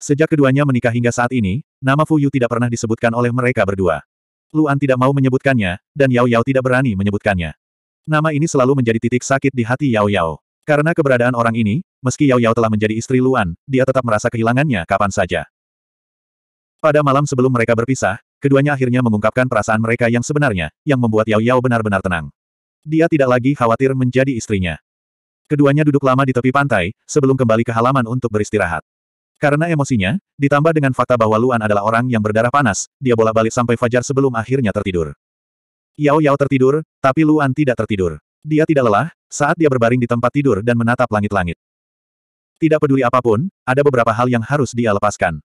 Sejak keduanya menikah hingga saat ini, nama Fu Yu tidak pernah disebutkan oleh mereka berdua. Luan tidak mau menyebutkannya, dan Yao Yao tidak berani menyebutkannya. Nama ini selalu menjadi titik sakit di hati Yao Yao. Karena keberadaan orang ini, meski Yao Yao telah menjadi istri Luan, dia tetap merasa kehilangannya kapan saja. Pada malam sebelum mereka berpisah, keduanya akhirnya mengungkapkan perasaan mereka yang sebenarnya, yang membuat Yao Yao benar-benar tenang. Dia tidak lagi khawatir menjadi istrinya. Keduanya duduk lama di tepi pantai, sebelum kembali ke halaman untuk beristirahat. Karena emosinya, ditambah dengan fakta bahwa Luan adalah orang yang berdarah panas, dia bolak-balik sampai fajar sebelum akhirnya tertidur. Yao Yao tertidur, tapi Luan tidak tertidur. Dia tidak lelah, saat dia berbaring di tempat tidur dan menatap langit-langit. Tidak peduli apapun, ada beberapa hal yang harus dia lepaskan.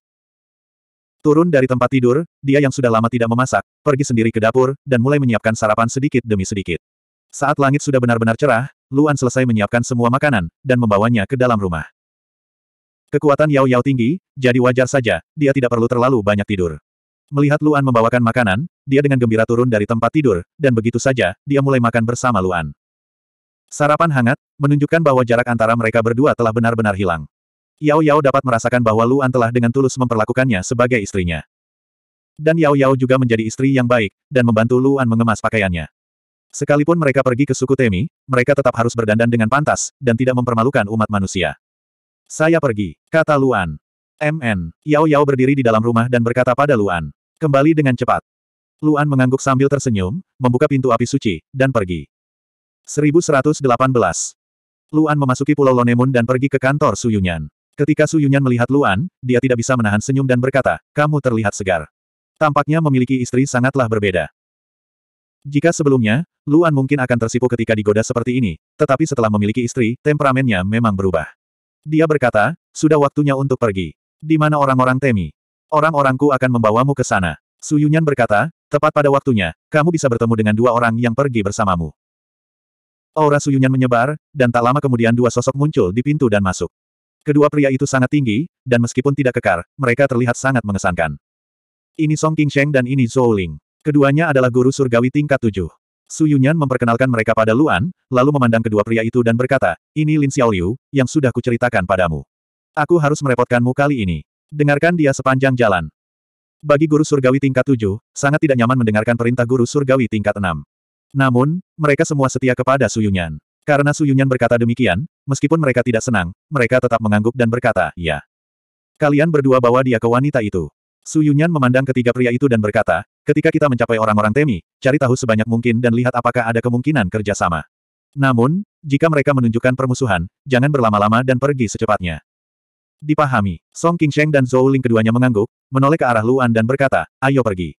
Turun dari tempat tidur, dia yang sudah lama tidak memasak, pergi sendiri ke dapur, dan mulai menyiapkan sarapan sedikit demi sedikit. Saat langit sudah benar-benar cerah, Luan selesai menyiapkan semua makanan, dan membawanya ke dalam rumah. Kekuatan Yao Yao tinggi, jadi wajar saja, dia tidak perlu terlalu banyak tidur. Melihat Luan membawakan makanan, dia dengan gembira turun dari tempat tidur, dan begitu saja, dia mulai makan bersama Luan. Sarapan hangat, menunjukkan bahwa jarak antara mereka berdua telah benar-benar hilang. Yao Yao dapat merasakan bahwa Luan telah dengan tulus memperlakukannya sebagai istrinya. Dan Yao Yao juga menjadi istri yang baik, dan membantu Luan mengemas pakaiannya. Sekalipun mereka pergi ke suku Temi, mereka tetap harus berdandan dengan pantas, dan tidak mempermalukan umat manusia. Saya pergi, kata Luan. MN, Yao Yao berdiri di dalam rumah dan berkata pada Luan. Kembali dengan cepat. Luan mengangguk sambil tersenyum, membuka pintu api suci, dan pergi. 1118. Luan memasuki Pulau Lonemun dan pergi ke kantor Suyunyan. Ketika Suyunyan melihat Luan, dia tidak bisa menahan senyum dan berkata, kamu terlihat segar. Tampaknya memiliki istri sangatlah berbeda. Jika sebelumnya, Luan mungkin akan tersipu ketika digoda seperti ini, tetapi setelah memiliki istri, temperamennya memang berubah. Dia berkata, sudah waktunya untuk pergi. Di mana orang-orang Temi? Orang-orangku akan membawamu ke sana. Su Yunyan berkata, tepat pada waktunya, kamu bisa bertemu dengan dua orang yang pergi bersamamu. Aura Su Yunyan menyebar, dan tak lama kemudian dua sosok muncul di pintu dan masuk. Kedua pria itu sangat tinggi, dan meskipun tidak kekar, mereka terlihat sangat mengesankan. Ini Song King dan ini Zhou Ling. Keduanya adalah guru surgawi tingkat tujuh. Su Yunyan memperkenalkan mereka pada Luan, lalu memandang kedua pria itu dan berkata, ini Lin Xiaoliu, yang sudah kuceritakan padamu. Aku harus merepotkanmu kali ini. Dengarkan dia sepanjang jalan. Bagi guru surgawi tingkat tujuh, sangat tidak nyaman mendengarkan perintah guru surgawi tingkat enam. Namun, mereka semua setia kepada Su Yunyan. Karena Su Yunyan berkata demikian, meskipun mereka tidak senang, mereka tetap mengangguk dan berkata, ya. Kalian berdua bawa dia ke wanita itu. Su Yunyan memandang ketiga pria itu dan berkata, Ketika kita mencapai orang-orang Temi, cari tahu sebanyak mungkin dan lihat apakah ada kemungkinan kerjasama. Namun, jika mereka menunjukkan permusuhan, jangan berlama-lama dan pergi secepatnya. Dipahami, Song Qingsheng dan Zhou Ling keduanya mengangguk, menoleh ke arah Luan dan berkata, ayo pergi.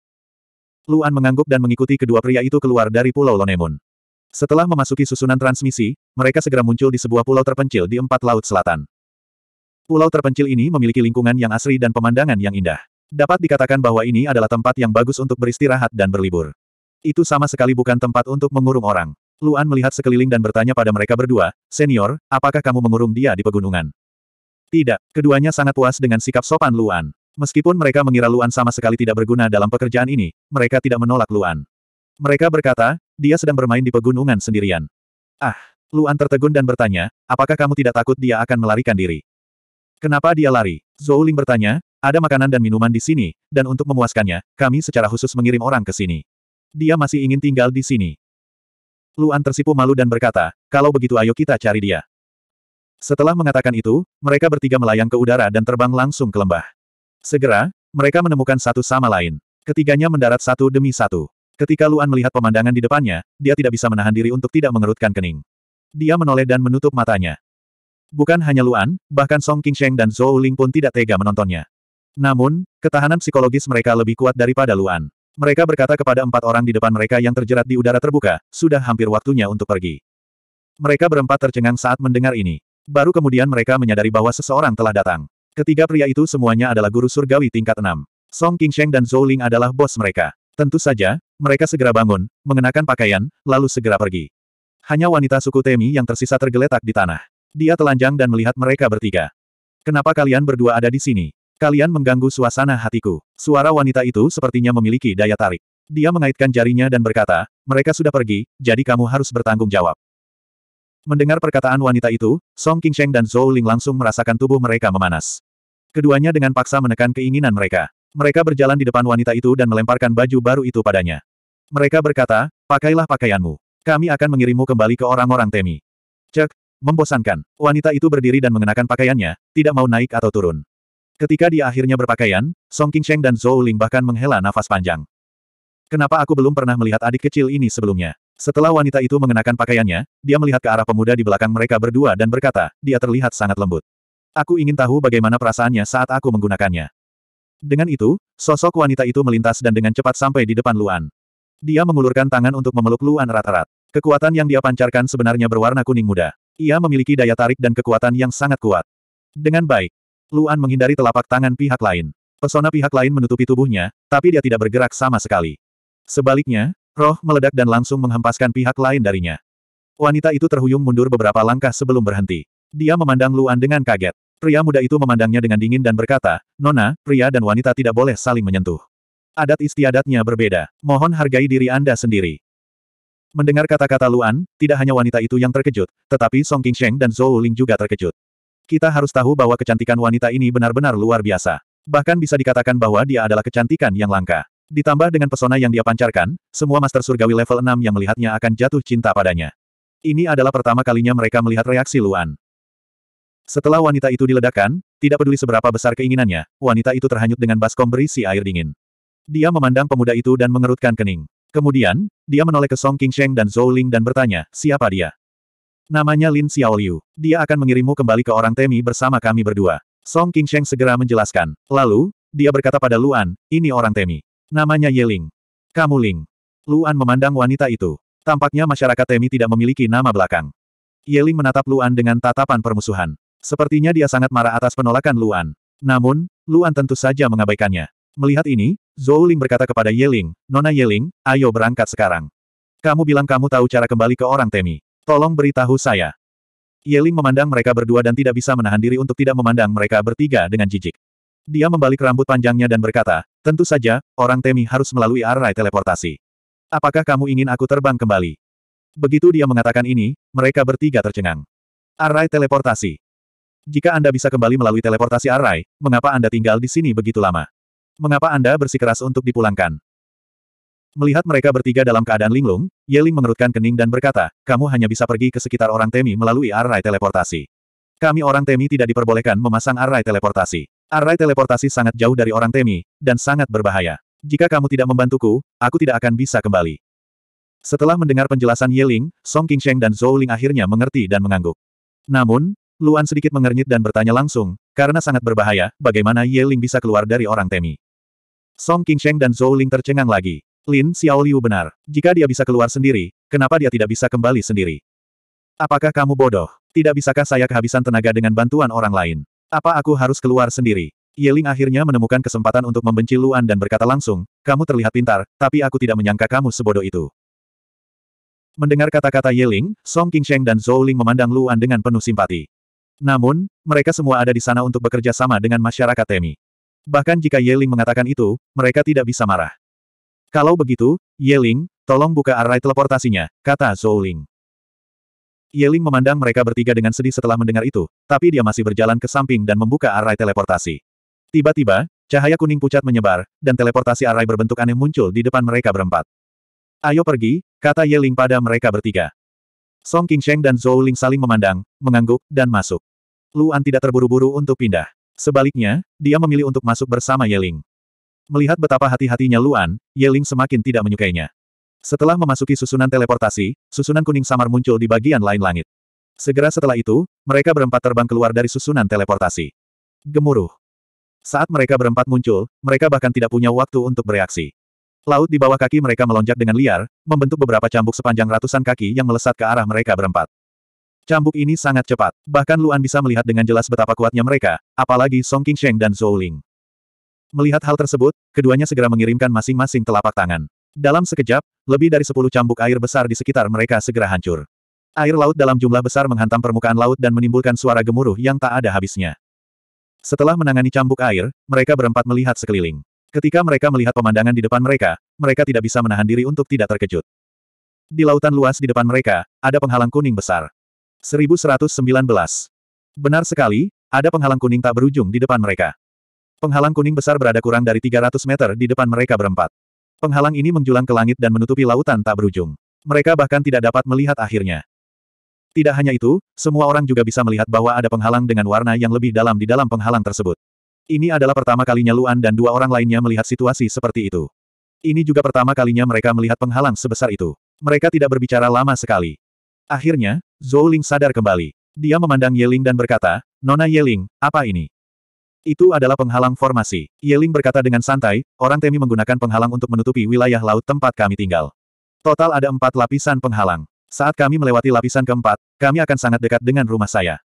Luan mengangguk dan mengikuti kedua pria itu keluar dari Pulau Lonemun. Setelah memasuki susunan transmisi, mereka segera muncul di sebuah pulau terpencil di empat laut selatan. Pulau terpencil ini memiliki lingkungan yang asri dan pemandangan yang indah. Dapat dikatakan bahwa ini adalah tempat yang bagus untuk beristirahat dan berlibur. Itu sama sekali bukan tempat untuk mengurung orang. Luan melihat sekeliling dan bertanya pada mereka berdua, Senior, apakah kamu mengurung dia di pegunungan? Tidak, keduanya sangat puas dengan sikap sopan Luan. Meskipun mereka mengira Luan sama sekali tidak berguna dalam pekerjaan ini, mereka tidak menolak Luan. Mereka berkata, dia sedang bermain di pegunungan sendirian. Ah, Luan tertegun dan bertanya, apakah kamu tidak takut dia akan melarikan diri? Kenapa dia lari? Zhou Ling bertanya, ada makanan dan minuman di sini, dan untuk memuaskannya, kami secara khusus mengirim orang ke sini. Dia masih ingin tinggal di sini. Luan tersipu malu dan berkata, kalau begitu ayo kita cari dia. Setelah mengatakan itu, mereka bertiga melayang ke udara dan terbang langsung ke lembah. Segera, mereka menemukan satu sama lain. Ketiganya mendarat satu demi satu. Ketika Luan melihat pemandangan di depannya, dia tidak bisa menahan diri untuk tidak mengerutkan kening. Dia menoleh dan menutup matanya. Bukan hanya Luan, bahkan Song Qingsheng dan Zhou Ling pun tidak tega menontonnya. Namun, ketahanan psikologis mereka lebih kuat daripada Luan. Mereka berkata kepada empat orang di depan mereka yang terjerat di udara terbuka, sudah hampir waktunya untuk pergi. Mereka berempat tercengang saat mendengar ini. Baru kemudian mereka menyadari bahwa seseorang telah datang. Ketiga pria itu semuanya adalah guru surgawi tingkat enam. Song Qingsheng dan Zhou Ling adalah bos mereka. Tentu saja, mereka segera bangun, mengenakan pakaian, lalu segera pergi. Hanya wanita suku Temi yang tersisa tergeletak di tanah. Dia telanjang dan melihat mereka bertiga. Kenapa kalian berdua ada di sini? Kalian mengganggu suasana hatiku. Suara wanita itu sepertinya memiliki daya tarik. Dia mengaitkan jarinya dan berkata, mereka sudah pergi, jadi kamu harus bertanggung jawab. Mendengar perkataan wanita itu, Song Qingsheng dan Zhou Ling langsung merasakan tubuh mereka memanas. Keduanya dengan paksa menekan keinginan mereka. Mereka berjalan di depan wanita itu dan melemparkan baju baru itu padanya. Mereka berkata, pakailah pakaianmu. Kami akan mengirimmu kembali ke orang-orang Temi. Cek, membosankan. Wanita itu berdiri dan mengenakan pakaiannya, tidak mau naik atau turun. Ketika dia akhirnya berpakaian, Song Qingsheng dan Zhou Ling bahkan menghela nafas panjang. Kenapa aku belum pernah melihat adik kecil ini sebelumnya? Setelah wanita itu mengenakan pakaiannya, dia melihat ke arah pemuda di belakang mereka berdua dan berkata, dia terlihat sangat lembut. Aku ingin tahu bagaimana perasaannya saat aku menggunakannya. Dengan itu, sosok wanita itu melintas dan dengan cepat sampai di depan Luan. Dia mengulurkan tangan untuk memeluk Luan rata-rata. Kekuatan yang dia pancarkan sebenarnya berwarna kuning muda. Ia memiliki daya tarik dan kekuatan yang sangat kuat. Dengan baik, Luan menghindari telapak tangan pihak lain. Pesona pihak lain menutupi tubuhnya, tapi dia tidak bergerak sama sekali. Sebaliknya, roh meledak dan langsung menghempaskan pihak lain darinya. Wanita itu terhuyung mundur beberapa langkah sebelum berhenti. Dia memandang Luan dengan kaget. Pria muda itu memandangnya dengan dingin dan berkata, Nona, pria dan wanita tidak boleh saling menyentuh. Adat istiadatnya berbeda. Mohon hargai diri Anda sendiri. Mendengar kata-kata Luan, tidak hanya wanita itu yang terkejut, tetapi Song Qingsheng dan Zhou Ling juga terkejut. Kita harus tahu bahwa kecantikan wanita ini benar-benar luar biasa. Bahkan bisa dikatakan bahwa dia adalah kecantikan yang langka. Ditambah dengan pesona yang dia pancarkan, semua Master Surgawi level 6 yang melihatnya akan jatuh cinta padanya. Ini adalah pertama kalinya mereka melihat reaksi Luan. Setelah wanita itu diledakkan, tidak peduli seberapa besar keinginannya, wanita itu terhanyut dengan baskom berisi air dingin. Dia memandang pemuda itu dan mengerutkan kening. Kemudian, dia menoleh ke Song Qingsheng dan Zhou Ling dan bertanya, siapa dia? Namanya Lin Xiaoliu. Dia akan mengirimmu kembali ke orang Temi bersama kami berdua. Song Qingsheng segera menjelaskan. Lalu, dia berkata pada Luan, ini orang Temi. Namanya Yeling. Kamu Ling. Luan memandang wanita itu. Tampaknya masyarakat Temi tidak memiliki nama belakang. Yeling menatap Luan dengan tatapan permusuhan. Sepertinya dia sangat marah atas penolakan Luan. Namun, Luan tentu saja mengabaikannya. Melihat ini, Zhou Ling berkata kepada Yeling, Nona Yeling, ayo berangkat sekarang. Kamu bilang kamu tahu cara kembali ke orang Temi. Tolong beritahu saya. Yeling memandang mereka berdua dan tidak bisa menahan diri untuk tidak memandang mereka bertiga dengan jijik. Dia membalik rambut panjangnya dan berkata, tentu saja, orang Temi harus melalui arai teleportasi. Apakah kamu ingin aku terbang kembali? Begitu dia mengatakan ini, mereka bertiga tercengang. Arai teleportasi. Jika Anda bisa kembali melalui teleportasi arai, mengapa Anda tinggal di sini begitu lama? Mengapa Anda bersikeras untuk dipulangkan? Melihat mereka bertiga dalam keadaan linglung, Yeling mengerutkan kening dan berkata, kamu hanya bisa pergi ke sekitar orang Temi melalui array teleportasi. Kami orang Temi tidak diperbolehkan memasang array teleportasi. Array teleportasi sangat jauh dari orang Temi, dan sangat berbahaya. Jika kamu tidak membantuku, aku tidak akan bisa kembali. Setelah mendengar penjelasan Yeling, Song Qingsheng dan Zhou Ling akhirnya mengerti dan mengangguk. Namun, Luan sedikit mengernyit dan bertanya langsung, karena sangat berbahaya, bagaimana Yeling bisa keluar dari orang Temi. Song Qingsheng dan Zhou Ling tercengang lagi. Lin Xiaoliu benar. Jika dia bisa keluar sendiri, kenapa dia tidak bisa kembali sendiri? Apakah kamu bodoh? Tidak bisakah saya kehabisan tenaga dengan bantuan orang lain? Apa aku harus keluar sendiri? Yeling akhirnya menemukan kesempatan untuk membenci Luan dan berkata langsung, kamu terlihat pintar, tapi aku tidak menyangka kamu sebodoh itu. Mendengar kata-kata Yeling, Song Sheng dan Zhou Ling memandang Luan dengan penuh simpati. Namun, mereka semua ada di sana untuk bekerja sama dengan masyarakat Temi. Bahkan jika Yeling mengatakan itu, mereka tidak bisa marah. Kalau begitu, Yeling, tolong buka array teleportasinya, kata Zhou Ling. Yeling memandang mereka bertiga dengan sedih setelah mendengar itu, tapi dia masih berjalan ke samping dan membuka array teleportasi. Tiba-tiba, cahaya kuning pucat menyebar, dan teleportasi array berbentuk aneh muncul di depan mereka berempat. Ayo pergi, kata Yeling pada mereka bertiga. Song Qingsheng dan Zhou Ling saling memandang, mengangguk, dan masuk. Luan tidak terburu-buru untuk pindah. Sebaliknya, dia memilih untuk masuk bersama Yeling. Melihat betapa hati-hatinya Luan, Yeling semakin tidak menyukainya. Setelah memasuki susunan teleportasi, susunan kuning samar muncul di bagian lain langit. Segera setelah itu, mereka berempat terbang keluar dari susunan teleportasi. Gemuruh. Saat mereka berempat muncul, mereka bahkan tidak punya waktu untuk bereaksi. Laut di bawah kaki mereka melonjak dengan liar, membentuk beberapa cambuk sepanjang ratusan kaki yang melesat ke arah mereka berempat. Cambuk ini sangat cepat, bahkan Luan bisa melihat dengan jelas betapa kuatnya mereka, apalagi Song King Sheng dan Zhou Ling. Melihat hal tersebut, keduanya segera mengirimkan masing-masing telapak tangan. Dalam sekejap, lebih dari sepuluh cambuk air besar di sekitar mereka segera hancur. Air laut dalam jumlah besar menghantam permukaan laut dan menimbulkan suara gemuruh yang tak ada habisnya. Setelah menangani cambuk air, mereka berempat melihat sekeliling. Ketika mereka melihat pemandangan di depan mereka, mereka tidak bisa menahan diri untuk tidak terkejut. Di lautan luas di depan mereka, ada penghalang kuning besar. 1119. Benar sekali, ada penghalang kuning tak berujung di depan mereka. Penghalang kuning besar berada kurang dari 300 meter di depan mereka berempat. Penghalang ini menjulang ke langit dan menutupi lautan tak berujung. Mereka bahkan tidak dapat melihat akhirnya. Tidak hanya itu, semua orang juga bisa melihat bahwa ada penghalang dengan warna yang lebih dalam di dalam penghalang tersebut. Ini adalah pertama kalinya Luan dan dua orang lainnya melihat situasi seperti itu. Ini juga pertama kalinya mereka melihat penghalang sebesar itu. Mereka tidak berbicara lama sekali. Akhirnya, Zhou Ling sadar kembali. Dia memandang Yeling dan berkata, Nona Yeling, apa ini? Itu adalah penghalang formasi. Yeling berkata dengan santai, orang Temi menggunakan penghalang untuk menutupi wilayah laut tempat kami tinggal. Total ada empat lapisan penghalang. Saat kami melewati lapisan keempat, kami akan sangat dekat dengan rumah saya.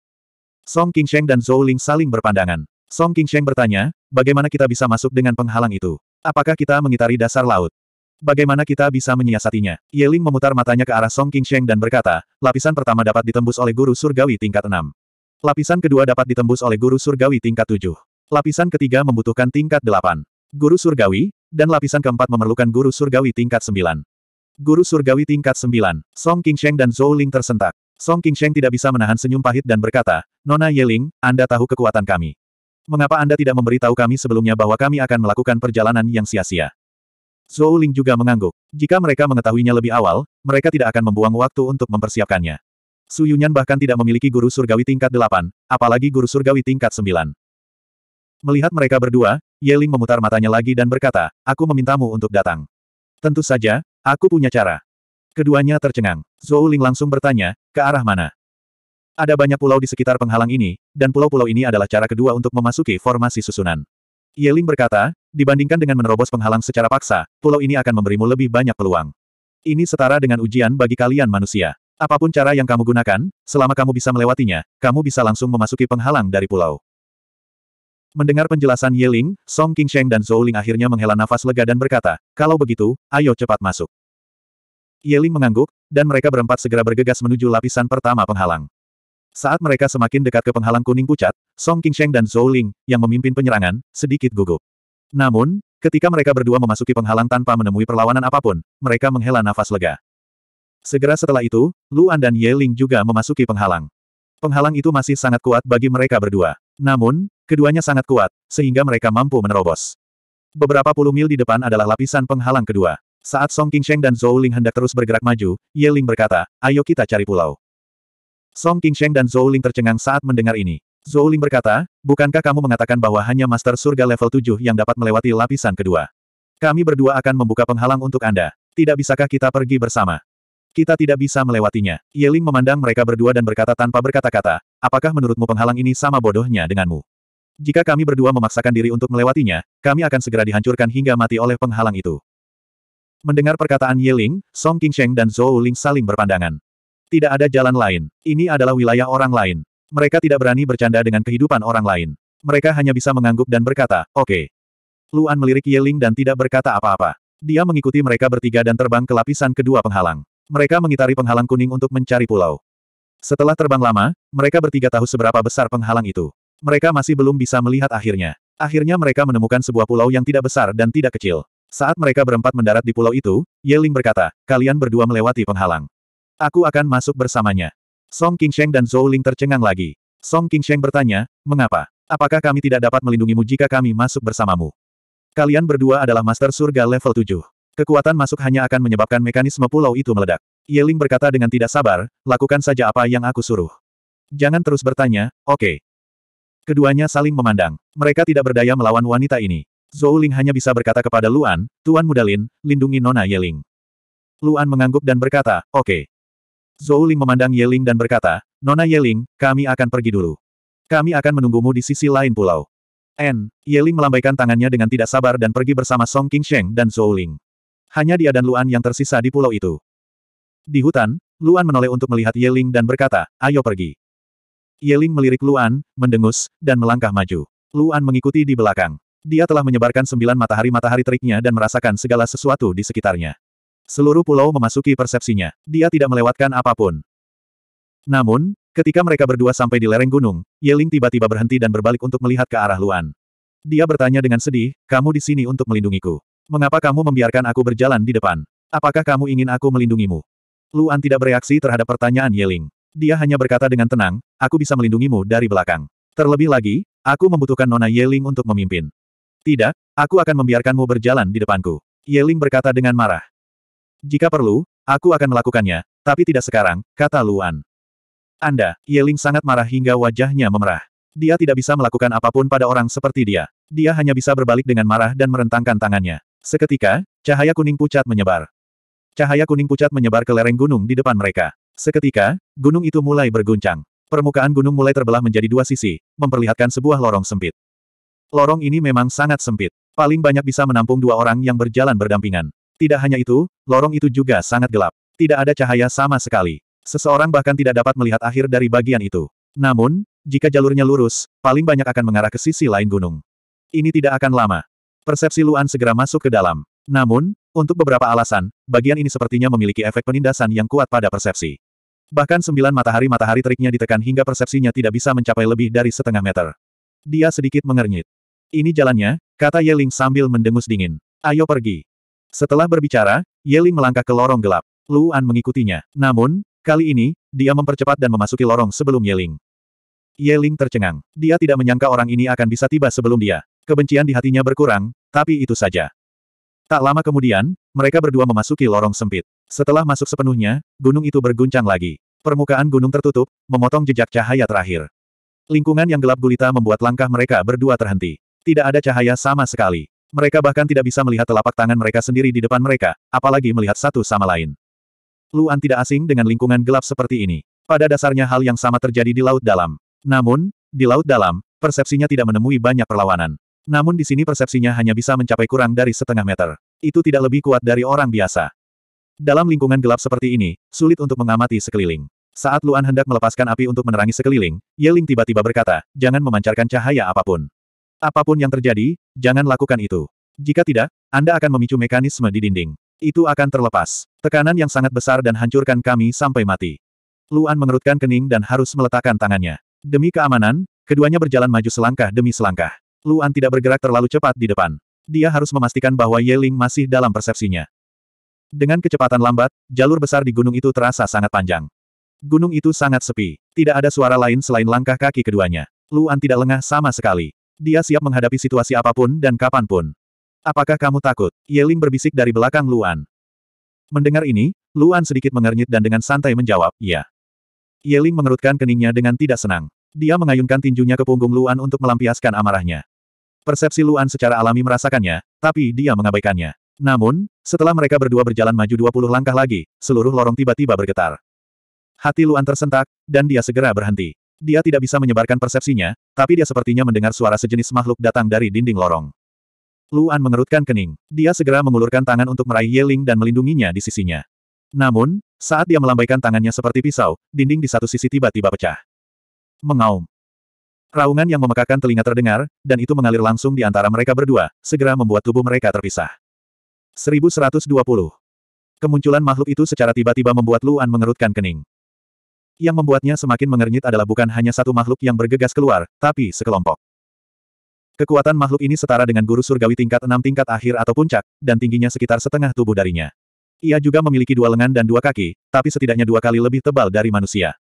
Song Qingsheng dan Zhou Ling saling berpandangan. Song Qingsheng bertanya, bagaimana kita bisa masuk dengan penghalang itu? Apakah kita mengitari dasar laut? Bagaimana kita bisa menyiasatinya? Yeling memutar matanya ke arah Song Qingsheng dan berkata, lapisan pertama dapat ditembus oleh guru surgawi tingkat enam. Lapisan kedua dapat ditembus oleh guru surgawi tingkat tujuh. Lapisan ketiga membutuhkan tingkat delapan Guru surgawi, dan lapisan keempat memerlukan guru surgawi tingkat sembilan. Guru surgawi tingkat sembilan, Song Qingsheng dan Zhou Ling tersentak. Song Qingsheng tidak bisa menahan senyum pahit dan berkata, Nona Yeling, Anda tahu kekuatan kami. Mengapa Anda tidak memberitahu kami sebelumnya bahwa kami akan melakukan perjalanan yang sia-sia? Zhou Ling juga mengangguk. Jika mereka mengetahuinya lebih awal, mereka tidak akan membuang waktu untuk mempersiapkannya. Suyunyan bahkan tidak memiliki guru surgawi tingkat delapan, apalagi guru surgawi tingkat sembilan. Melihat mereka berdua, Yeling memutar matanya lagi dan berkata, aku memintamu untuk datang. Tentu saja, aku punya cara. Keduanya tercengang. Zhou Ling langsung bertanya, ke arah mana? Ada banyak pulau di sekitar penghalang ini, dan pulau-pulau ini adalah cara kedua untuk memasuki formasi susunan. Yeling berkata, dibandingkan dengan menerobos penghalang secara paksa, pulau ini akan memberimu lebih banyak peluang. Ini setara dengan ujian bagi kalian manusia. Apapun cara yang kamu gunakan, selama kamu bisa melewatinya, kamu bisa langsung memasuki penghalang dari pulau. Mendengar penjelasan Yeling, Song Qingsheng dan Zhou Ling akhirnya menghela nafas lega dan berkata, kalau begitu, ayo cepat masuk. Yeling mengangguk, dan mereka berempat segera bergegas menuju lapisan pertama penghalang. Saat mereka semakin dekat ke penghalang kuning pucat, Song Qingsheng dan Zhou Ling, yang memimpin penyerangan, sedikit gugup. Namun, ketika mereka berdua memasuki penghalang tanpa menemui perlawanan apapun, mereka menghela nafas lega. Segera setelah itu, Luan dan Ye Ling juga memasuki penghalang. Penghalang itu masih sangat kuat bagi mereka berdua. Namun, keduanya sangat kuat, sehingga mereka mampu menerobos. Beberapa puluh mil di depan adalah lapisan penghalang kedua. Saat Song Qingsheng dan Zhou Ling hendak terus bergerak maju, Ye Ling berkata, ayo kita cari pulau. Song Qingsheng dan Zhou Ling tercengang saat mendengar ini. Zhou Ling berkata, bukankah kamu mengatakan bahwa hanya Master Surga level 7 yang dapat melewati lapisan kedua? Kami berdua akan membuka penghalang untuk Anda. Tidak bisakah kita pergi bersama? Kita tidak bisa melewatinya. Yeling memandang mereka berdua dan berkata tanpa berkata-kata, apakah menurutmu penghalang ini sama bodohnya denganmu? Jika kami berdua memaksakan diri untuk melewatinya, kami akan segera dihancurkan hingga mati oleh penghalang itu. Mendengar perkataan Yeling, Song Qingsheng dan Zhou Ling saling berpandangan. Tidak ada jalan lain. Ini adalah wilayah orang lain. Mereka tidak berani bercanda dengan kehidupan orang lain. Mereka hanya bisa mengangguk dan berkata, oke. Okay. Luan melirik Yeling dan tidak berkata apa-apa. Dia mengikuti mereka bertiga dan terbang ke lapisan kedua penghalang. Mereka mengitari penghalang kuning untuk mencari pulau. Setelah terbang lama, mereka bertiga tahu seberapa besar penghalang itu. Mereka masih belum bisa melihat akhirnya. Akhirnya mereka menemukan sebuah pulau yang tidak besar dan tidak kecil. Saat mereka berempat mendarat di pulau itu, Yeling berkata, kalian berdua melewati penghalang. Aku akan masuk bersamanya. Song Qingsheng dan Zhou Ling tercengang lagi. Song Qingsheng bertanya, mengapa? Apakah kami tidak dapat melindungimu jika kami masuk bersamamu? Kalian berdua adalah master surga level 7. Kekuatan masuk hanya akan menyebabkan mekanisme pulau itu meledak. Yeling berkata dengan tidak sabar, lakukan saja apa yang aku suruh. Jangan terus bertanya, oke. Okay. Keduanya saling memandang. Mereka tidak berdaya melawan wanita ini. Zhou Ling hanya bisa berkata kepada Luan, Tuan mudalin, lindungi Nona Yeling. Luan mengangguk dan berkata, oke. Okay. Zhou Ling memandang Yeling dan berkata, Nona Yeling, kami akan pergi dulu. Kami akan menunggumu di sisi lain pulau. N. Yeling melambaikan tangannya dengan tidak sabar dan pergi bersama Song King Sheng dan Zhou Ling. Hanya dia dan Luan yang tersisa di pulau itu. Di hutan, Luan menoleh untuk melihat Yeling dan berkata, ayo pergi. Yeling melirik Luan, mendengus, dan melangkah maju. Luan mengikuti di belakang. Dia telah menyebarkan sembilan matahari-matahari teriknya dan merasakan segala sesuatu di sekitarnya. Seluruh pulau memasuki persepsinya. Dia tidak melewatkan apapun. Namun, ketika mereka berdua sampai di lereng gunung, Yeling tiba-tiba berhenti dan berbalik untuk melihat ke arah Luan. Dia bertanya dengan sedih, kamu di sini untuk melindungiku. Mengapa kamu membiarkan aku berjalan di depan? Apakah kamu ingin aku melindungimu? Luan tidak bereaksi terhadap pertanyaan Yeling. Dia hanya berkata dengan tenang, aku bisa melindungimu dari belakang. Terlebih lagi, aku membutuhkan Nona Yeling untuk memimpin. Tidak, aku akan membiarkanmu berjalan di depanku. Yeling berkata dengan marah. Jika perlu, aku akan melakukannya, tapi tidak sekarang, kata Luan. Anda, Yeling sangat marah hingga wajahnya memerah. Dia tidak bisa melakukan apapun pada orang seperti dia. Dia hanya bisa berbalik dengan marah dan merentangkan tangannya. Seketika, cahaya kuning pucat menyebar. Cahaya kuning pucat menyebar ke lereng gunung di depan mereka. Seketika, gunung itu mulai berguncang. Permukaan gunung mulai terbelah menjadi dua sisi, memperlihatkan sebuah lorong sempit. Lorong ini memang sangat sempit. Paling banyak bisa menampung dua orang yang berjalan berdampingan. Tidak hanya itu, lorong itu juga sangat gelap. Tidak ada cahaya sama sekali. Seseorang bahkan tidak dapat melihat akhir dari bagian itu. Namun, jika jalurnya lurus, paling banyak akan mengarah ke sisi lain gunung. Ini tidak akan lama. Persepsi Luan segera masuk ke dalam. Namun, untuk beberapa alasan, bagian ini sepertinya memiliki efek penindasan yang kuat pada persepsi. Bahkan sembilan matahari-matahari teriknya ditekan hingga persepsinya tidak bisa mencapai lebih dari setengah meter. Dia sedikit mengernyit. Ini jalannya, kata Yeling sambil mendengus dingin. Ayo pergi. Setelah berbicara, Yeling melangkah ke lorong gelap. Luan mengikutinya. Namun, kali ini, dia mempercepat dan memasuki lorong sebelum Yeling. Yeling tercengang. Dia tidak menyangka orang ini akan bisa tiba sebelum dia. Kebencian di hatinya berkurang, tapi itu saja. Tak lama kemudian, mereka berdua memasuki lorong sempit. Setelah masuk sepenuhnya, gunung itu berguncang lagi. Permukaan gunung tertutup, memotong jejak cahaya terakhir. Lingkungan yang gelap gulita membuat langkah mereka berdua terhenti. Tidak ada cahaya sama sekali. Mereka bahkan tidak bisa melihat telapak tangan mereka sendiri di depan mereka, apalagi melihat satu sama lain. Luan tidak asing dengan lingkungan gelap seperti ini. Pada dasarnya hal yang sama terjadi di Laut Dalam. Namun, di Laut Dalam, persepsinya tidak menemui banyak perlawanan. Namun di sini persepsinya hanya bisa mencapai kurang dari setengah meter. Itu tidak lebih kuat dari orang biasa. Dalam lingkungan gelap seperti ini, sulit untuk mengamati sekeliling. Saat Luan hendak melepaskan api untuk menerangi sekeliling, Yeling tiba-tiba berkata, jangan memancarkan cahaya apapun. Apapun yang terjadi, jangan lakukan itu. Jika tidak, Anda akan memicu mekanisme di dinding. Itu akan terlepas. Tekanan yang sangat besar dan hancurkan kami sampai mati. Luan mengerutkan kening dan harus meletakkan tangannya. Demi keamanan, keduanya berjalan maju selangkah demi selangkah. Luan tidak bergerak terlalu cepat di depan. Dia harus memastikan bahwa Yeling masih dalam persepsinya. Dengan kecepatan lambat, jalur besar di gunung itu terasa sangat panjang. Gunung itu sangat sepi. Tidak ada suara lain selain langkah kaki keduanya. Luan tidak lengah sama sekali. Dia siap menghadapi situasi apapun dan kapanpun. Apakah kamu takut? Yeling berbisik dari belakang Luan. Mendengar ini, Luan sedikit mengernyit dan dengan santai menjawab, ya. Yeling mengerutkan keningnya dengan tidak senang. Dia mengayunkan tinjunya ke punggung Luan untuk melampiaskan amarahnya. Persepsi Luan secara alami merasakannya, tapi dia mengabaikannya. Namun, setelah mereka berdua berjalan maju 20 langkah lagi, seluruh lorong tiba-tiba bergetar. Hati Luan tersentak, dan dia segera berhenti. Dia tidak bisa menyebarkan persepsinya, tapi dia sepertinya mendengar suara sejenis makhluk datang dari dinding lorong. Luan mengerutkan kening. Dia segera mengulurkan tangan untuk meraih Yeling dan melindunginya di sisinya. Namun, saat dia melambaikan tangannya seperti pisau, dinding di satu sisi tiba-tiba pecah. Mengaum. Raungan yang memekakan telinga terdengar, dan itu mengalir langsung di antara mereka berdua, segera membuat tubuh mereka terpisah. 1120. Kemunculan makhluk itu secara tiba-tiba membuat Luan mengerutkan kening. Yang membuatnya semakin mengernyit adalah bukan hanya satu makhluk yang bergegas keluar, tapi sekelompok. Kekuatan makhluk ini setara dengan guru surgawi tingkat enam tingkat akhir atau puncak, dan tingginya sekitar setengah tubuh darinya. Ia juga memiliki dua lengan dan dua kaki, tapi setidaknya dua kali lebih tebal dari manusia.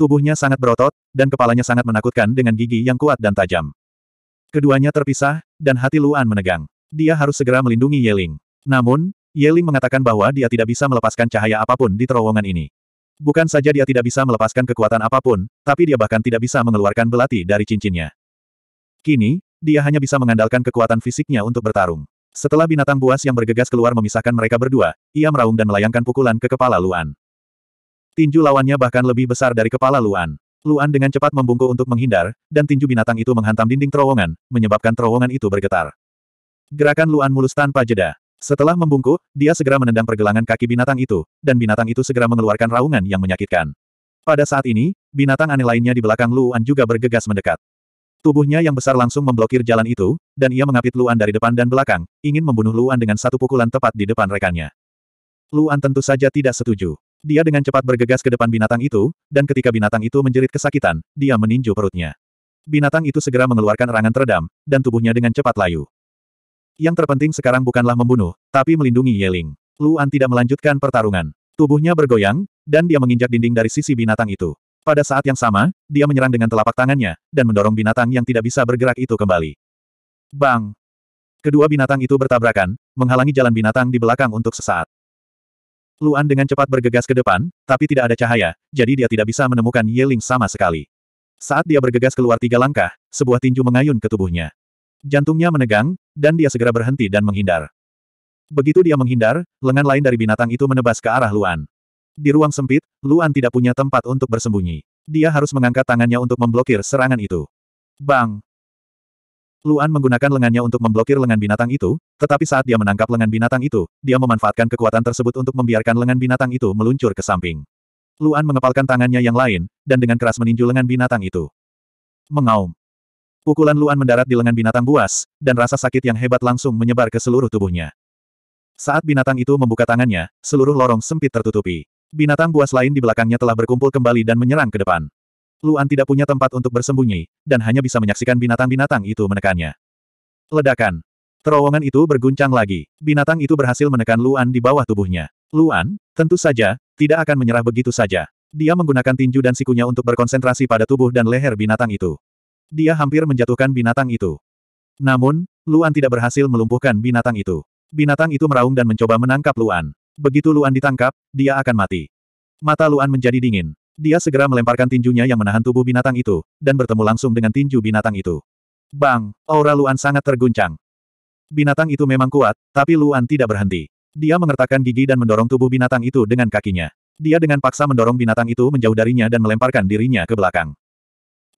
Tubuhnya sangat berotot, dan kepalanya sangat menakutkan dengan gigi yang kuat dan tajam. Keduanya terpisah, dan hati Luan menegang. Dia harus segera melindungi Yeling. Namun, Yeling mengatakan bahwa dia tidak bisa melepaskan cahaya apapun di terowongan ini. Bukan saja dia tidak bisa melepaskan kekuatan apapun, tapi dia bahkan tidak bisa mengeluarkan belati dari cincinnya. Kini, dia hanya bisa mengandalkan kekuatan fisiknya untuk bertarung. Setelah binatang buas yang bergegas keluar memisahkan mereka berdua, ia meraung dan melayangkan pukulan ke kepala Luan. Tinju lawannya bahkan lebih besar dari kepala Luan. Luan dengan cepat membungkuk untuk menghindar, dan tinju binatang itu menghantam dinding terowongan, menyebabkan terowongan itu bergetar. Gerakan Luan mulus tanpa jeda. Setelah membungkuk, dia segera menendang pergelangan kaki binatang itu, dan binatang itu segera mengeluarkan raungan yang menyakitkan. Pada saat ini, binatang aneh lainnya di belakang Luan juga bergegas mendekat. Tubuhnya yang besar langsung memblokir jalan itu, dan ia mengapit Luan dari depan dan belakang, ingin membunuh Luan dengan satu pukulan tepat di depan rekannya. Luan tentu saja tidak setuju. Dia dengan cepat bergegas ke depan binatang itu, dan ketika binatang itu menjerit kesakitan, dia meninju perutnya. Binatang itu segera mengeluarkan erangan teredam, dan tubuhnya dengan cepat layu. Yang terpenting sekarang bukanlah membunuh, tapi melindungi Yeling. Luan tidak melanjutkan pertarungan. Tubuhnya bergoyang, dan dia menginjak dinding dari sisi binatang itu. Pada saat yang sama, dia menyerang dengan telapak tangannya, dan mendorong binatang yang tidak bisa bergerak itu kembali. Bang! Kedua binatang itu bertabrakan, menghalangi jalan binatang di belakang untuk sesaat. Luan dengan cepat bergegas ke depan, tapi tidak ada cahaya, jadi dia tidak bisa menemukan Yeling sama sekali. Saat dia bergegas keluar tiga langkah, sebuah tinju mengayun ke tubuhnya. Jantungnya menegang, dan dia segera berhenti dan menghindar. Begitu dia menghindar, lengan lain dari binatang itu menebas ke arah Luan. Di ruang sempit, Luan tidak punya tempat untuk bersembunyi. Dia harus mengangkat tangannya untuk memblokir serangan itu. Bang! Luan menggunakan lengannya untuk memblokir lengan binatang itu, tetapi saat dia menangkap lengan binatang itu, dia memanfaatkan kekuatan tersebut untuk membiarkan lengan binatang itu meluncur ke samping. Luan mengepalkan tangannya yang lain, dan dengan keras meninju lengan binatang itu. Mengaum. Pukulan Luan mendarat di lengan binatang buas, dan rasa sakit yang hebat langsung menyebar ke seluruh tubuhnya. Saat binatang itu membuka tangannya, seluruh lorong sempit tertutupi. Binatang buas lain di belakangnya telah berkumpul kembali dan menyerang ke depan. Luan tidak punya tempat untuk bersembunyi, dan hanya bisa menyaksikan binatang-binatang itu menekannya. Ledakan. Terowongan itu berguncang lagi. Binatang itu berhasil menekan Luan di bawah tubuhnya. Luan, tentu saja, tidak akan menyerah begitu saja. Dia menggunakan tinju dan sikunya untuk berkonsentrasi pada tubuh dan leher binatang itu. Dia hampir menjatuhkan binatang itu. Namun, Luan tidak berhasil melumpuhkan binatang itu. Binatang itu meraung dan mencoba menangkap Luan. Begitu Luan ditangkap, dia akan mati. Mata Luan menjadi dingin. Dia segera melemparkan tinjunya yang menahan tubuh binatang itu, dan bertemu langsung dengan tinju binatang itu. Bang! Aura Luan sangat terguncang. Binatang itu memang kuat, tapi Luan tidak berhenti. Dia mengertakkan gigi dan mendorong tubuh binatang itu dengan kakinya. Dia dengan paksa mendorong binatang itu menjauh darinya dan melemparkan dirinya ke belakang.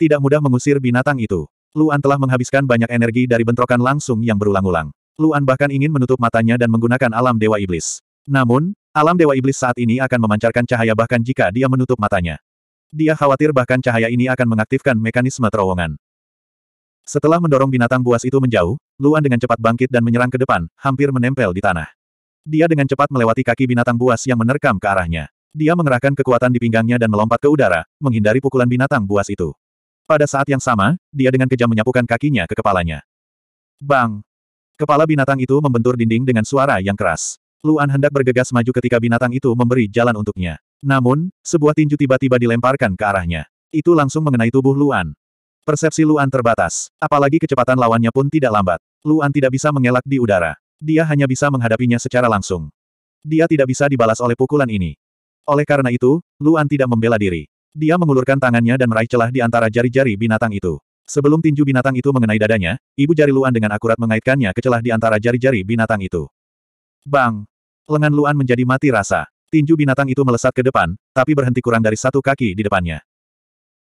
Tidak mudah mengusir binatang itu. Luan telah menghabiskan banyak energi dari bentrokan langsung yang berulang-ulang. Luan bahkan ingin menutup matanya dan menggunakan alam Dewa Iblis. Namun, Alam Dewa Iblis saat ini akan memancarkan cahaya bahkan jika dia menutup matanya. Dia khawatir bahkan cahaya ini akan mengaktifkan mekanisme terowongan. Setelah mendorong binatang buas itu menjauh, Luan dengan cepat bangkit dan menyerang ke depan, hampir menempel di tanah. Dia dengan cepat melewati kaki binatang buas yang menerkam ke arahnya. Dia mengerahkan kekuatan di pinggangnya dan melompat ke udara, menghindari pukulan binatang buas itu. Pada saat yang sama, dia dengan kejam menyapukan kakinya ke kepalanya. Bang! Kepala binatang itu membentur dinding dengan suara yang keras. Luan hendak bergegas maju ketika binatang itu memberi jalan untuknya. Namun, sebuah tinju tiba-tiba dilemparkan ke arahnya. Itu langsung mengenai tubuh Luan. Persepsi Luan terbatas, apalagi kecepatan lawannya pun tidak lambat. Luan tidak bisa mengelak di udara. Dia hanya bisa menghadapinya secara langsung. Dia tidak bisa dibalas oleh pukulan ini. Oleh karena itu, Luan tidak membela diri. Dia mengulurkan tangannya dan meraih celah di antara jari-jari binatang itu. Sebelum tinju binatang itu mengenai dadanya, ibu jari Luan dengan akurat mengaitkannya ke celah di antara jari-jari binatang itu. Bang! Lengan Luan menjadi mati rasa. Tinju binatang itu melesat ke depan, tapi berhenti kurang dari satu kaki di depannya.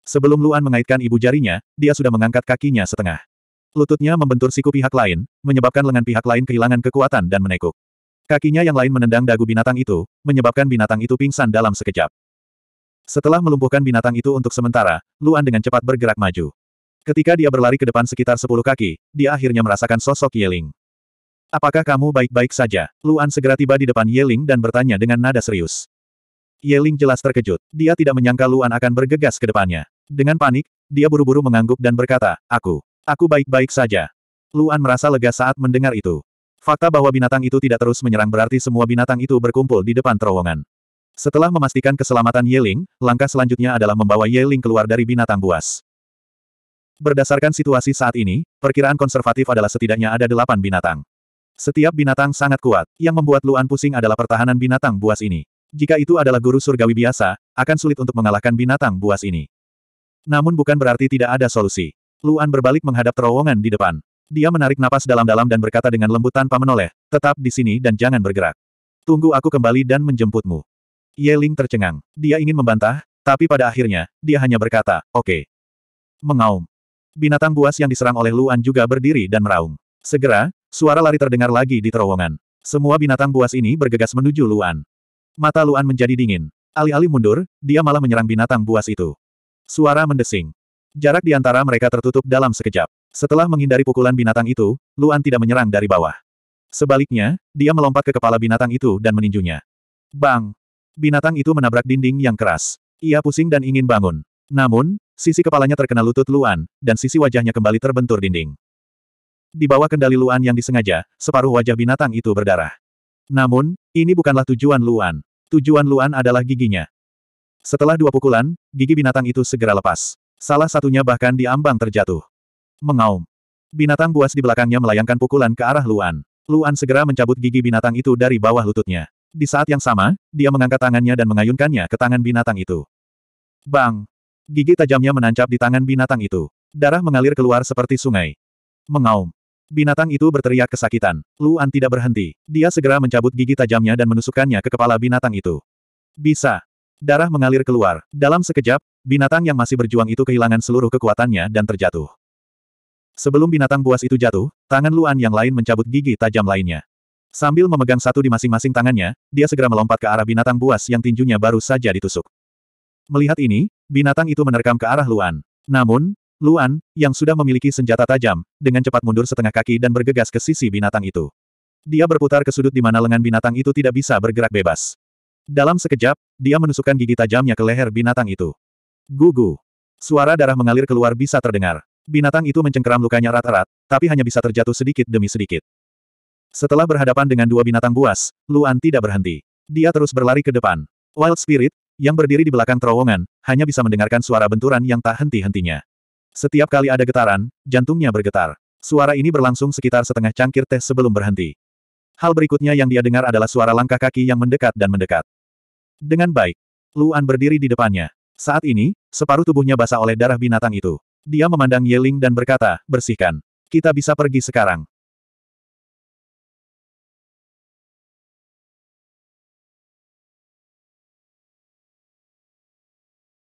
Sebelum Luan mengaitkan ibu jarinya, dia sudah mengangkat kakinya setengah. Lututnya membentur siku pihak lain, menyebabkan lengan pihak lain kehilangan kekuatan dan menekuk. Kakinya yang lain menendang dagu binatang itu, menyebabkan binatang itu pingsan dalam sekejap. Setelah melumpuhkan binatang itu untuk sementara, Luan dengan cepat bergerak maju. Ketika dia berlari ke depan sekitar 10 kaki, dia akhirnya merasakan sosok Yeling. Apakah kamu baik-baik saja? Luan segera tiba di depan Yeling dan bertanya dengan nada serius. Yeling jelas terkejut. Dia tidak menyangka Luan akan bergegas ke depannya. Dengan panik, dia buru-buru mengangguk dan berkata, Aku, aku baik-baik saja. Luan merasa lega saat mendengar itu. Fakta bahwa binatang itu tidak terus menyerang berarti semua binatang itu berkumpul di depan terowongan. Setelah memastikan keselamatan Yeling, langkah selanjutnya adalah membawa Yeling keluar dari binatang buas. Berdasarkan situasi saat ini, perkiraan konservatif adalah setidaknya ada delapan binatang. Setiap binatang sangat kuat, yang membuat Luan pusing adalah pertahanan binatang buas ini. Jika itu adalah guru surgawi biasa, akan sulit untuk mengalahkan binatang buas ini. Namun bukan berarti tidak ada solusi. Luan berbalik menghadap terowongan di depan. Dia menarik napas dalam-dalam dan berkata dengan lembut tanpa menoleh, tetap di sini dan jangan bergerak. Tunggu aku kembali dan menjemputmu. Ye Ling tercengang. Dia ingin membantah, tapi pada akhirnya, dia hanya berkata, oke. Okay. Mengaum. Binatang buas yang diserang oleh Luan juga berdiri dan meraung. Segera, Suara lari terdengar lagi di terowongan. Semua binatang buas ini bergegas menuju Luan. Mata Luan menjadi dingin. Alih-alih mundur, dia malah menyerang binatang buas itu. Suara mendesing. Jarak di antara mereka tertutup dalam sekejap. Setelah menghindari pukulan binatang itu, Luan tidak menyerang dari bawah. Sebaliknya, dia melompat ke kepala binatang itu dan meninjunya. Bang! Binatang itu menabrak dinding yang keras. Ia pusing dan ingin bangun. Namun, sisi kepalanya terkena lutut Luan, dan sisi wajahnya kembali terbentur dinding. Di bawah kendali Luan yang disengaja, separuh wajah binatang itu berdarah. Namun, ini bukanlah tujuan Luan. Tujuan Luan adalah giginya. Setelah dua pukulan, gigi binatang itu segera lepas. Salah satunya bahkan diambang terjatuh. Mengaum. Binatang buas di belakangnya melayangkan pukulan ke arah Luan. Luan segera mencabut gigi binatang itu dari bawah lututnya. Di saat yang sama, dia mengangkat tangannya dan mengayunkannya ke tangan binatang itu. Bang! Gigi tajamnya menancap di tangan binatang itu. Darah mengalir keluar seperti sungai. Mengaum. Binatang itu berteriak kesakitan. Luan tidak berhenti. Dia segera mencabut gigi tajamnya dan menusukkannya ke kepala binatang itu. Bisa. Darah mengalir keluar. Dalam sekejap, binatang yang masih berjuang itu kehilangan seluruh kekuatannya dan terjatuh. Sebelum binatang buas itu jatuh, tangan Luan yang lain mencabut gigi tajam lainnya. Sambil memegang satu di masing-masing tangannya, dia segera melompat ke arah binatang buas yang tinjunya baru saja ditusuk. Melihat ini, binatang itu menerkam ke arah Luan. Namun, Luan, yang sudah memiliki senjata tajam, dengan cepat mundur setengah kaki dan bergegas ke sisi binatang itu. Dia berputar ke sudut di mana lengan binatang itu tidak bisa bergerak bebas. Dalam sekejap, dia menusukkan gigi tajamnya ke leher binatang itu. Gugu. Suara darah mengalir keluar bisa terdengar. Binatang itu mencengkeram lukanya rat-rat, tapi hanya bisa terjatuh sedikit demi sedikit. Setelah berhadapan dengan dua binatang buas, Luan tidak berhenti. Dia terus berlari ke depan. Wild Spirit, yang berdiri di belakang terowongan, hanya bisa mendengarkan suara benturan yang tak henti-hentinya. Setiap kali ada getaran, jantungnya bergetar. Suara ini berlangsung sekitar setengah cangkir teh sebelum berhenti. Hal berikutnya yang dia dengar adalah suara langkah kaki yang mendekat dan mendekat. Dengan baik, Luan berdiri di depannya. Saat ini, separuh tubuhnya basah oleh darah binatang itu. Dia memandang Yeling dan berkata, bersihkan. Kita bisa pergi sekarang.